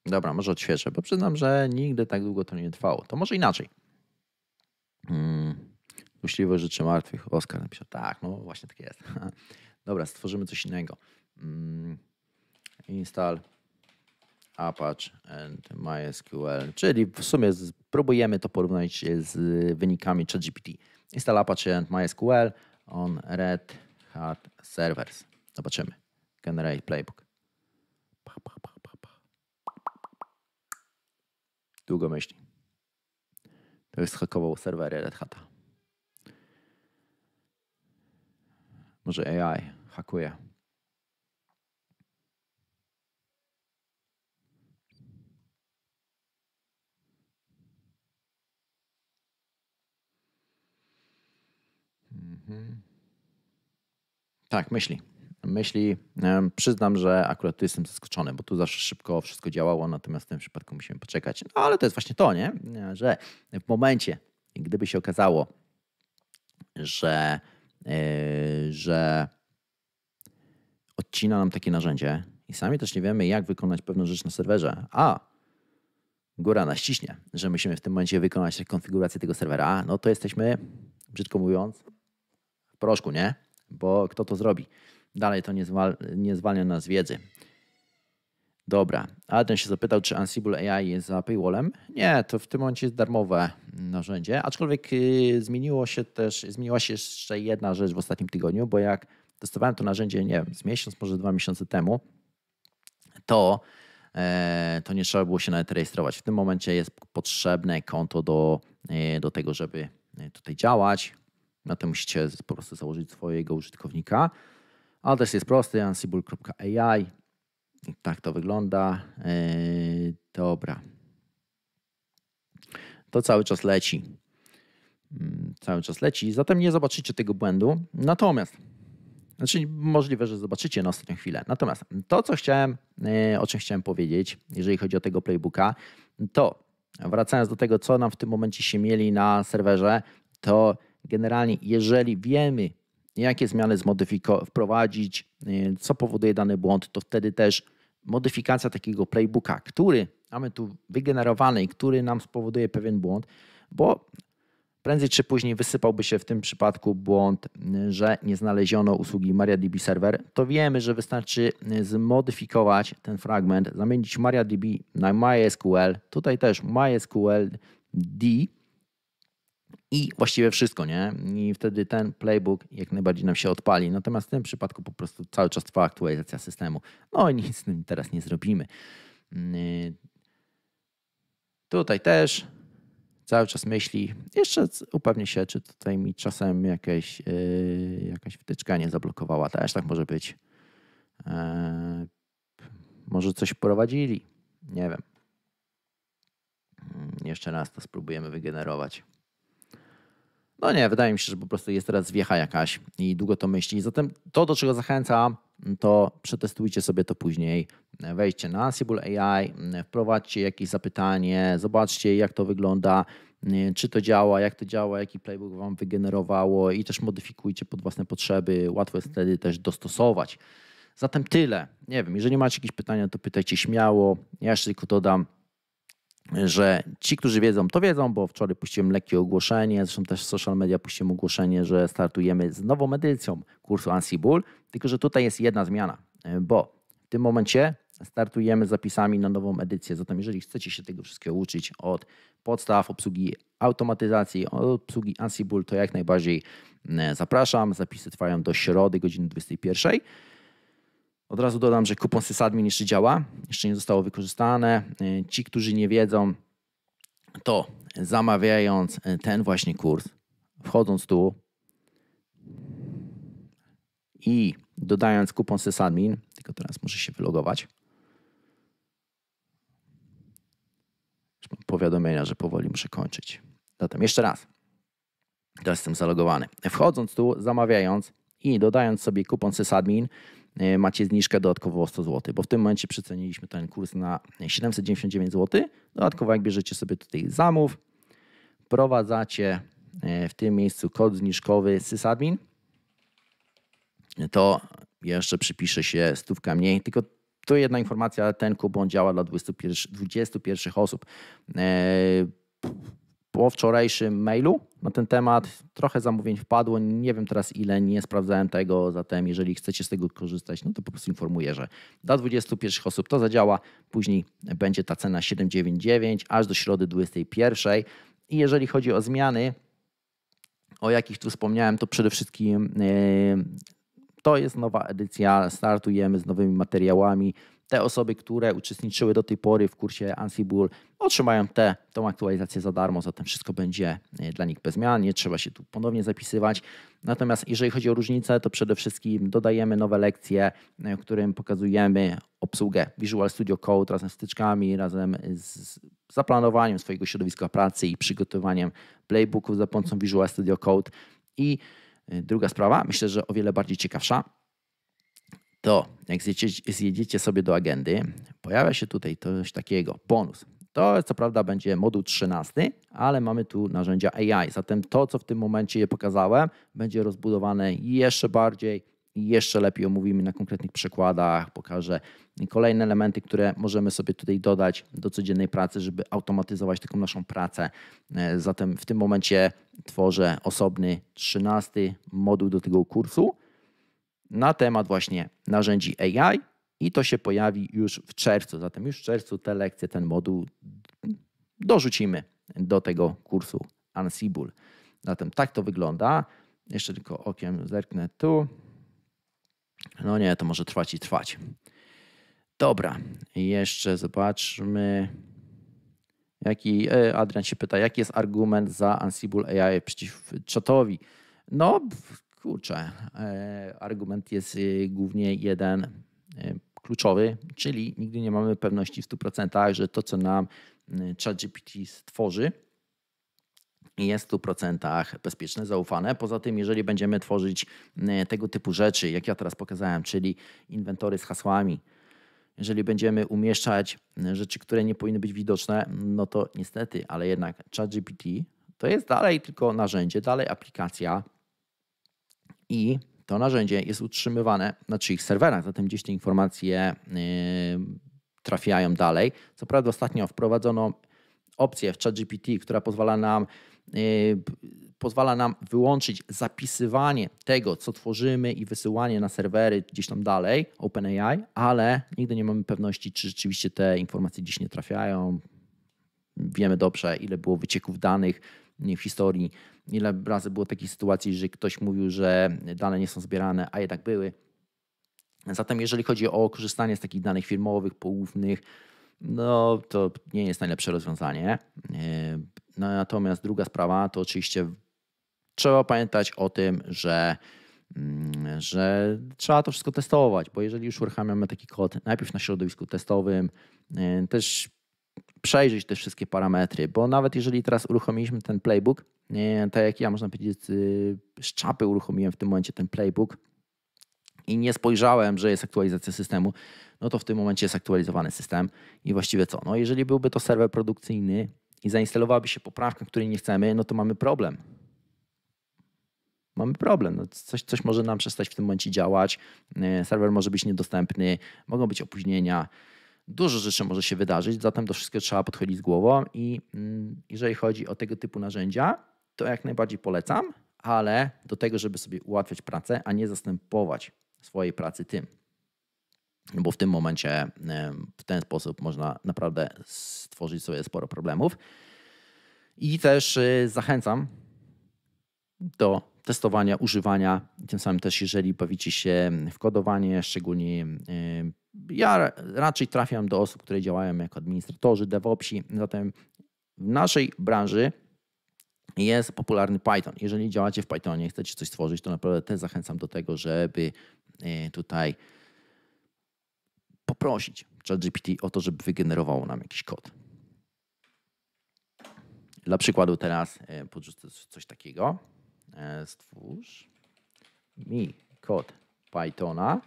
Dobra, może odświeżę, bo przyznam, że nigdy tak długo to nie trwało. To może inaczej. Hmm. rzeczy martwych. Oskar napisał, tak, no właśnie tak jest. Dobra, stworzymy coś innego. Hmm. Install Apache and MySQL, czyli w sumie spróbujemy to porównać z wynikami ChatGPT. Install Apache and MySQL, on Red Hat Servers. Zobaczymy. Generate playbook. Pa, pa, pa, pa, pa. Długo myśli. To jest hakował serwery Red Hata. Może AI hakuje. Tak, myśli. Myśli, przyznam, że akurat tu jestem zaskoczony, bo tu zawsze szybko wszystko działało, natomiast w tym przypadku musimy poczekać. No ale to jest właśnie to, nie? Że w momencie, gdyby się okazało, że, yy, że odcina nam takie narzędzie i sami też nie wiemy, jak wykonać pewną rzecz na serwerze, a góra naściśnie, że musimy w tym momencie wykonać konfigurację tego serwera, no to jesteśmy, brzydko mówiąc, proszku, nie? Bo kto to zrobi? Dalej to nie, zwal, nie zwalnia nas wiedzy. Dobra, ale ten się zapytał, czy Ansible AI jest za paywallem. Nie, to w tym momencie jest darmowe narzędzie, aczkolwiek y, zmieniło się też, zmieniła się jeszcze jedna rzecz w ostatnim tygodniu, bo jak testowałem to narzędzie, nie wiem, z miesiąc, może dwa miesiące temu, to, e, to nie trzeba było się nawet rejestrować. W tym momencie jest potrzebne konto do, e, do tego, żeby e, tutaj działać. Na tym musicie po prostu założyć swojego użytkownika. Adres jest prosty, ansible.ai. Tak to wygląda. Yy, dobra. To cały czas leci. Mm, cały czas leci, zatem nie zobaczycie tego błędu. Natomiast, znaczy możliwe, że zobaczycie na ostatnią chwilę. Natomiast to, co chciałem, yy, o czym chciałem powiedzieć, jeżeli chodzi o tego playbooka, to wracając do tego, co nam w tym momencie się mieli na serwerze, to generalnie, jeżeli wiemy, jakie zmiany wprowadzić, y, co powoduje dany błąd, to wtedy też modyfikacja takiego playbooka, który mamy tu wygenerowany i który nam spowoduje pewien błąd, bo prędzej czy później wysypałby się w tym przypadku błąd, y, że nie znaleziono usługi MariaDB Server, to wiemy, że wystarczy y, zmodyfikować ten fragment, zamienić MariaDB na MySQL, tutaj też MySQL D, i właściwie wszystko, nie? I wtedy ten playbook jak najbardziej nam się odpali. Natomiast w tym przypadku po prostu cały czas trwa aktualizacja systemu. No i nic z tym teraz nie zrobimy. Mm, y, tutaj też cały czas myśli, jeszcze upewnię się, czy tutaj mi czasem jakieś, yy, jakaś wtyczka nie zablokowała. Też tak może być. Yy, może coś prowadzili. Nie wiem. Yy, jeszcze raz to spróbujemy wygenerować. No nie, wydaje mi się, że po prostu jest teraz wiecha jakaś i długo to myśli. Zatem to, do czego zachęcam, to przetestujcie sobie to później. Wejdźcie na Ansible AI, wprowadźcie jakieś zapytanie, zobaczcie jak to wygląda, czy to działa, jak to działa, jaki playbook wam wygenerowało i też modyfikujcie pod własne potrzeby. Łatwo jest wtedy też dostosować. Zatem tyle. Nie wiem, jeżeli macie jakieś pytania, to pytajcie śmiało. Ja jeszcze tylko dodam, że ci, którzy wiedzą, to wiedzą, bo wczoraj puściłem lekkie ogłoszenie, zresztą też w social media puściłem ogłoszenie, że startujemy z nową edycją kursu Ansible, Bull, tylko że tutaj jest jedna zmiana, e, bo w tym momencie startujemy z zapisami na nową edycję. Zatem jeżeli chcecie się tego wszystkiego uczyć od podstaw obsługi automatyzacji, od obsługi Ansible, to jak najbardziej e, zapraszam. Zapisy trwają do środy godziny 21. Od razu dodam, że kupon sysadmin jeszcze działa, jeszcze nie zostało wykorzystane. E, ci, którzy nie wiedzą, to zamawiając e, ten właśnie kurs, wchodząc tu i dodając kupon sysadmin, tylko teraz muszę się wylogować. mam powiadomienia, że powoli muszę kończyć. Zatem jeszcze raz. Teraz jestem zalogowany. E, wchodząc tu, zamawiając i dodając sobie kupon sysadmin, E, macie zniżkę dodatkowo o 100 zł, bo w tym momencie przeceniliśmy ten kurs na 799 zł. Dodatkowo jak bierzecie sobie tutaj zamów, prowadzacie e, w tym miejscu kod zniżkowy sysadmin, to jeszcze przypisze się stówka mniej, tylko to jedna informacja, ten kupon działa dla 21, 21 osób. E, po wczorajszym mailu na ten temat. Trochę zamówień wpadło, nie wiem teraz ile, nie sprawdzałem tego, zatem jeżeli chcecie z tego korzystać, no to po prostu informuję, że dla 21 osób to zadziała, później będzie ta cena 7,99 aż do środy 21. I jeżeli chodzi o zmiany, o jakich tu wspomniałem, to przede wszystkim e, to jest nowa edycja, startujemy z nowymi materiałami, te osoby, które uczestniczyły do tej pory w kursie Ansible, otrzymają tę aktualizację za darmo, zatem wszystko będzie e, dla nich bez zmian, nie trzeba się tu ponownie zapisywać. Natomiast jeżeli chodzi o różnice, to przede wszystkim dodajemy nowe lekcje, w e, którym pokazujemy obsługę Visual Studio Code razem z tyczkami, razem z zaplanowaniem swojego środowiska pracy i przygotowaniem playbooków za pomocą Visual Studio Code. I e, druga sprawa, myślę, że o wiele bardziej ciekawsza, to jak zjedziecie, sobie do agendy, pojawia się tutaj coś takiego, bonus. To co prawda będzie moduł 13, ale mamy tu narzędzia AI. Zatem to, co w tym momencie je pokazałem, będzie rozbudowane jeszcze bardziej i jeszcze lepiej omówimy na konkretnych przykładach. Pokażę kolejne elementy, które możemy sobie tutaj dodać do codziennej pracy, żeby automatyzować taką naszą pracę. E, zatem w tym momencie tworzę osobny 13 moduł do tego kursu na temat właśnie narzędzi AI i to się pojawi już w czerwcu. Zatem już w czerwcu te lekcje, ten moduł dorzucimy do tego kursu Ansible. Zatem tak to wygląda. Jeszcze tylko okiem zerknę tu. No nie, to może trwać i trwać. Dobra, jeszcze zobaczmy. Jaki, e, Adrian się pyta, jaki jest argument za Ansible AI przeciw czatowi? No, Kurczę, e, argument jest y, głównie jeden e, kluczowy, czyli nigdy nie mamy pewności w 100%, że to, co nam y, ChatGPT stworzy, jest w 100% bezpieczne, zaufane. Poza tym, jeżeli będziemy tworzyć y, tego typu rzeczy, jak ja teraz pokazałem, czyli inwentory z hasłami, jeżeli będziemy umieszczać rzeczy, które nie powinny być widoczne, no to niestety, ale jednak ChatGPT to jest dalej tylko narzędzie, dalej aplikacja, i to narzędzie jest utrzymywane na czyichś serwerach, zatem gdzieś te informacje yy, trafiają dalej. Co prawda ostatnio wprowadzono opcję w ChatGPT, która pozwala nam yy, pozwala nam wyłączyć zapisywanie tego, co tworzymy i wysyłanie na serwery gdzieś tam dalej, OpenAI, ale nigdy nie mamy pewności, czy rzeczywiście te informacje gdzieś nie trafiają. Wiemy dobrze, ile było wycieków danych w historii Ile razy było takich sytuacji, że ktoś mówił, że dane nie są zbierane, a jednak były. Zatem jeżeli chodzi o korzystanie z takich danych firmowych, poufnych, no to nie jest najlepsze rozwiązanie. E, natomiast druga sprawa to oczywiście trzeba pamiętać o tym, że, mm, że trzeba to wszystko testować, bo jeżeli już uruchamiamy taki kod, najpierw na środowisku testowym, e, też przejrzeć te wszystkie parametry, bo nawet jeżeli teraz uruchomiliśmy ten playbook, tak jak ja, można powiedzieć, z czapy uruchomiłem w tym momencie ten playbook i nie spojrzałem, że jest aktualizacja systemu, no to w tym momencie jest aktualizowany system i właściwie co? No jeżeli byłby to serwer produkcyjny i zainstalowałaby się poprawka, której nie chcemy, no to mamy problem. Mamy problem. No coś, coś może nam przestać w tym momencie działać, e, serwer może być niedostępny, mogą być opóźnienia, dużo rzeczy może się wydarzyć, zatem do wszystkiego trzeba podchodzić z głową i mm, jeżeli chodzi o tego typu narzędzia, to jak najbardziej polecam, ale do tego, żeby sobie ułatwiać pracę, a nie zastępować swojej pracy tym. No bo w tym momencie w ten sposób można naprawdę stworzyć sobie sporo problemów. I też y, zachęcam do testowania, używania. Tym samym też, jeżeli bawicie się w kodowanie, szczególnie y, ja raczej trafiam do osób, które działają jako administratorzy, DevOpsi. Zatem w naszej branży jest popularny Python. Jeżeli działacie w Pythonie, chcecie coś stworzyć, to naprawdę też zachęcam do tego, żeby e, tutaj poprosić ChatGPT o to, żeby wygenerowało nam jakiś kod. Dla przykładu teraz e, podrzucę coś takiego. E, stwórz mi kod Pythona,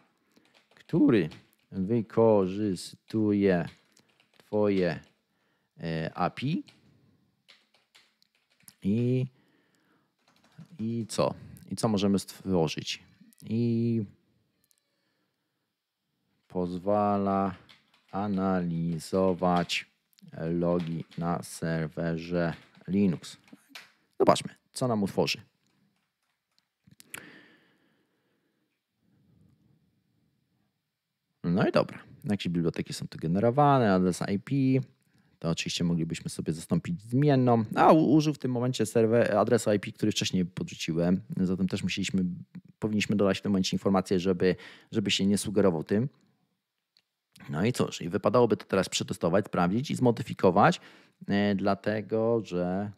który wykorzystuje Twoje API i, i co? I co możemy stworzyć? I pozwala analizować logi na serwerze Linux. Zobaczmy, co nam utworzy. No i dobra. Jakieś biblioteki są tu generowane, adres IP, to oczywiście moglibyśmy sobie zastąpić zmienną, a użył w tym momencie serwer adresu IP, który wcześniej podrzuciłem, zatem też musieliśmy, powinniśmy dodać w tym momencie informację, żeby, żeby się nie sugerował tym. No i cóż, i wypadałoby to teraz przetestować, sprawdzić i zmodyfikować, e, dlatego że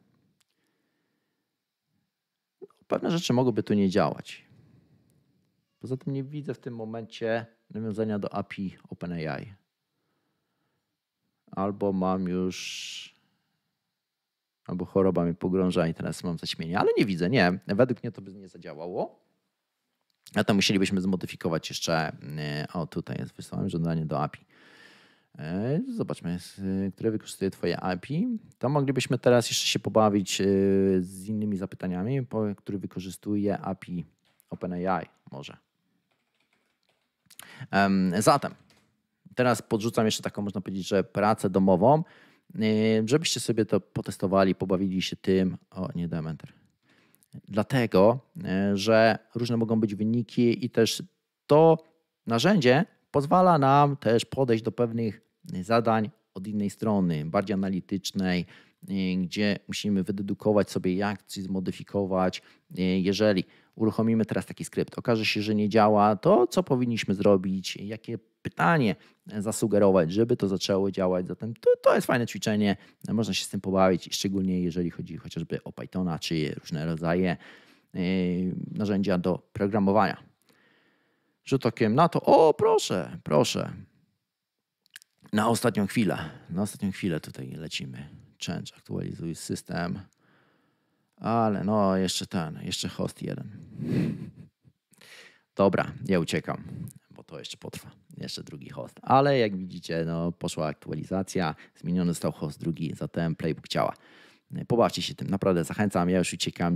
pewne rzeczy mogłyby tu nie działać. Poza tym nie widzę w tym momencie nawiązania do API OpenAI albo mam już. Albo choroba mi pogrąża i teraz mam zaćmienie, ale nie widzę, nie. Według mnie to by nie zadziałało. A to musielibyśmy zmodyfikować jeszcze. E, o, tutaj jest wysłałem żądanie do API. E, zobaczmy, które wykorzystuje Twoje API. To moglibyśmy teraz jeszcze się pobawić e, z innymi zapytaniami, który wykorzystuje API OpenAI może. Zatem teraz podrzucam jeszcze taką, można powiedzieć, że pracę domową, yy, żebyście sobie to potestowali, pobawili się tym. O, nie dam Dlatego, yy, że różne mogą być wyniki i też to narzędzie pozwala nam też podejść do pewnych zadań od innej strony, bardziej analitycznej, Y, gdzie musimy wydedukować sobie, jak coś zmodyfikować. Y, jeżeli uruchomimy teraz taki skrypt, okaże się, że nie działa, to co powinniśmy zrobić, jakie pytanie zasugerować, żeby to zaczęło działać. Zatem to, to jest fajne ćwiczenie, można się z tym pobawić, szczególnie jeżeli chodzi chociażby o Pythona czy różne rodzaje y, narzędzia do programowania. Rzut okiem na to, o proszę, proszę, na ostatnią chwilę, na ostatnią chwilę tutaj lecimy change, aktualizuj system. Ale no, jeszcze ten, jeszcze host jeden. Dobra, ja uciekam, bo to jeszcze potrwa. Jeszcze drugi host. Ale jak widzicie, no, poszła aktualizacja, zmieniony został host drugi, zatem playbook działa. Pobawcie się tym, naprawdę zachęcam. Ja już uciekam.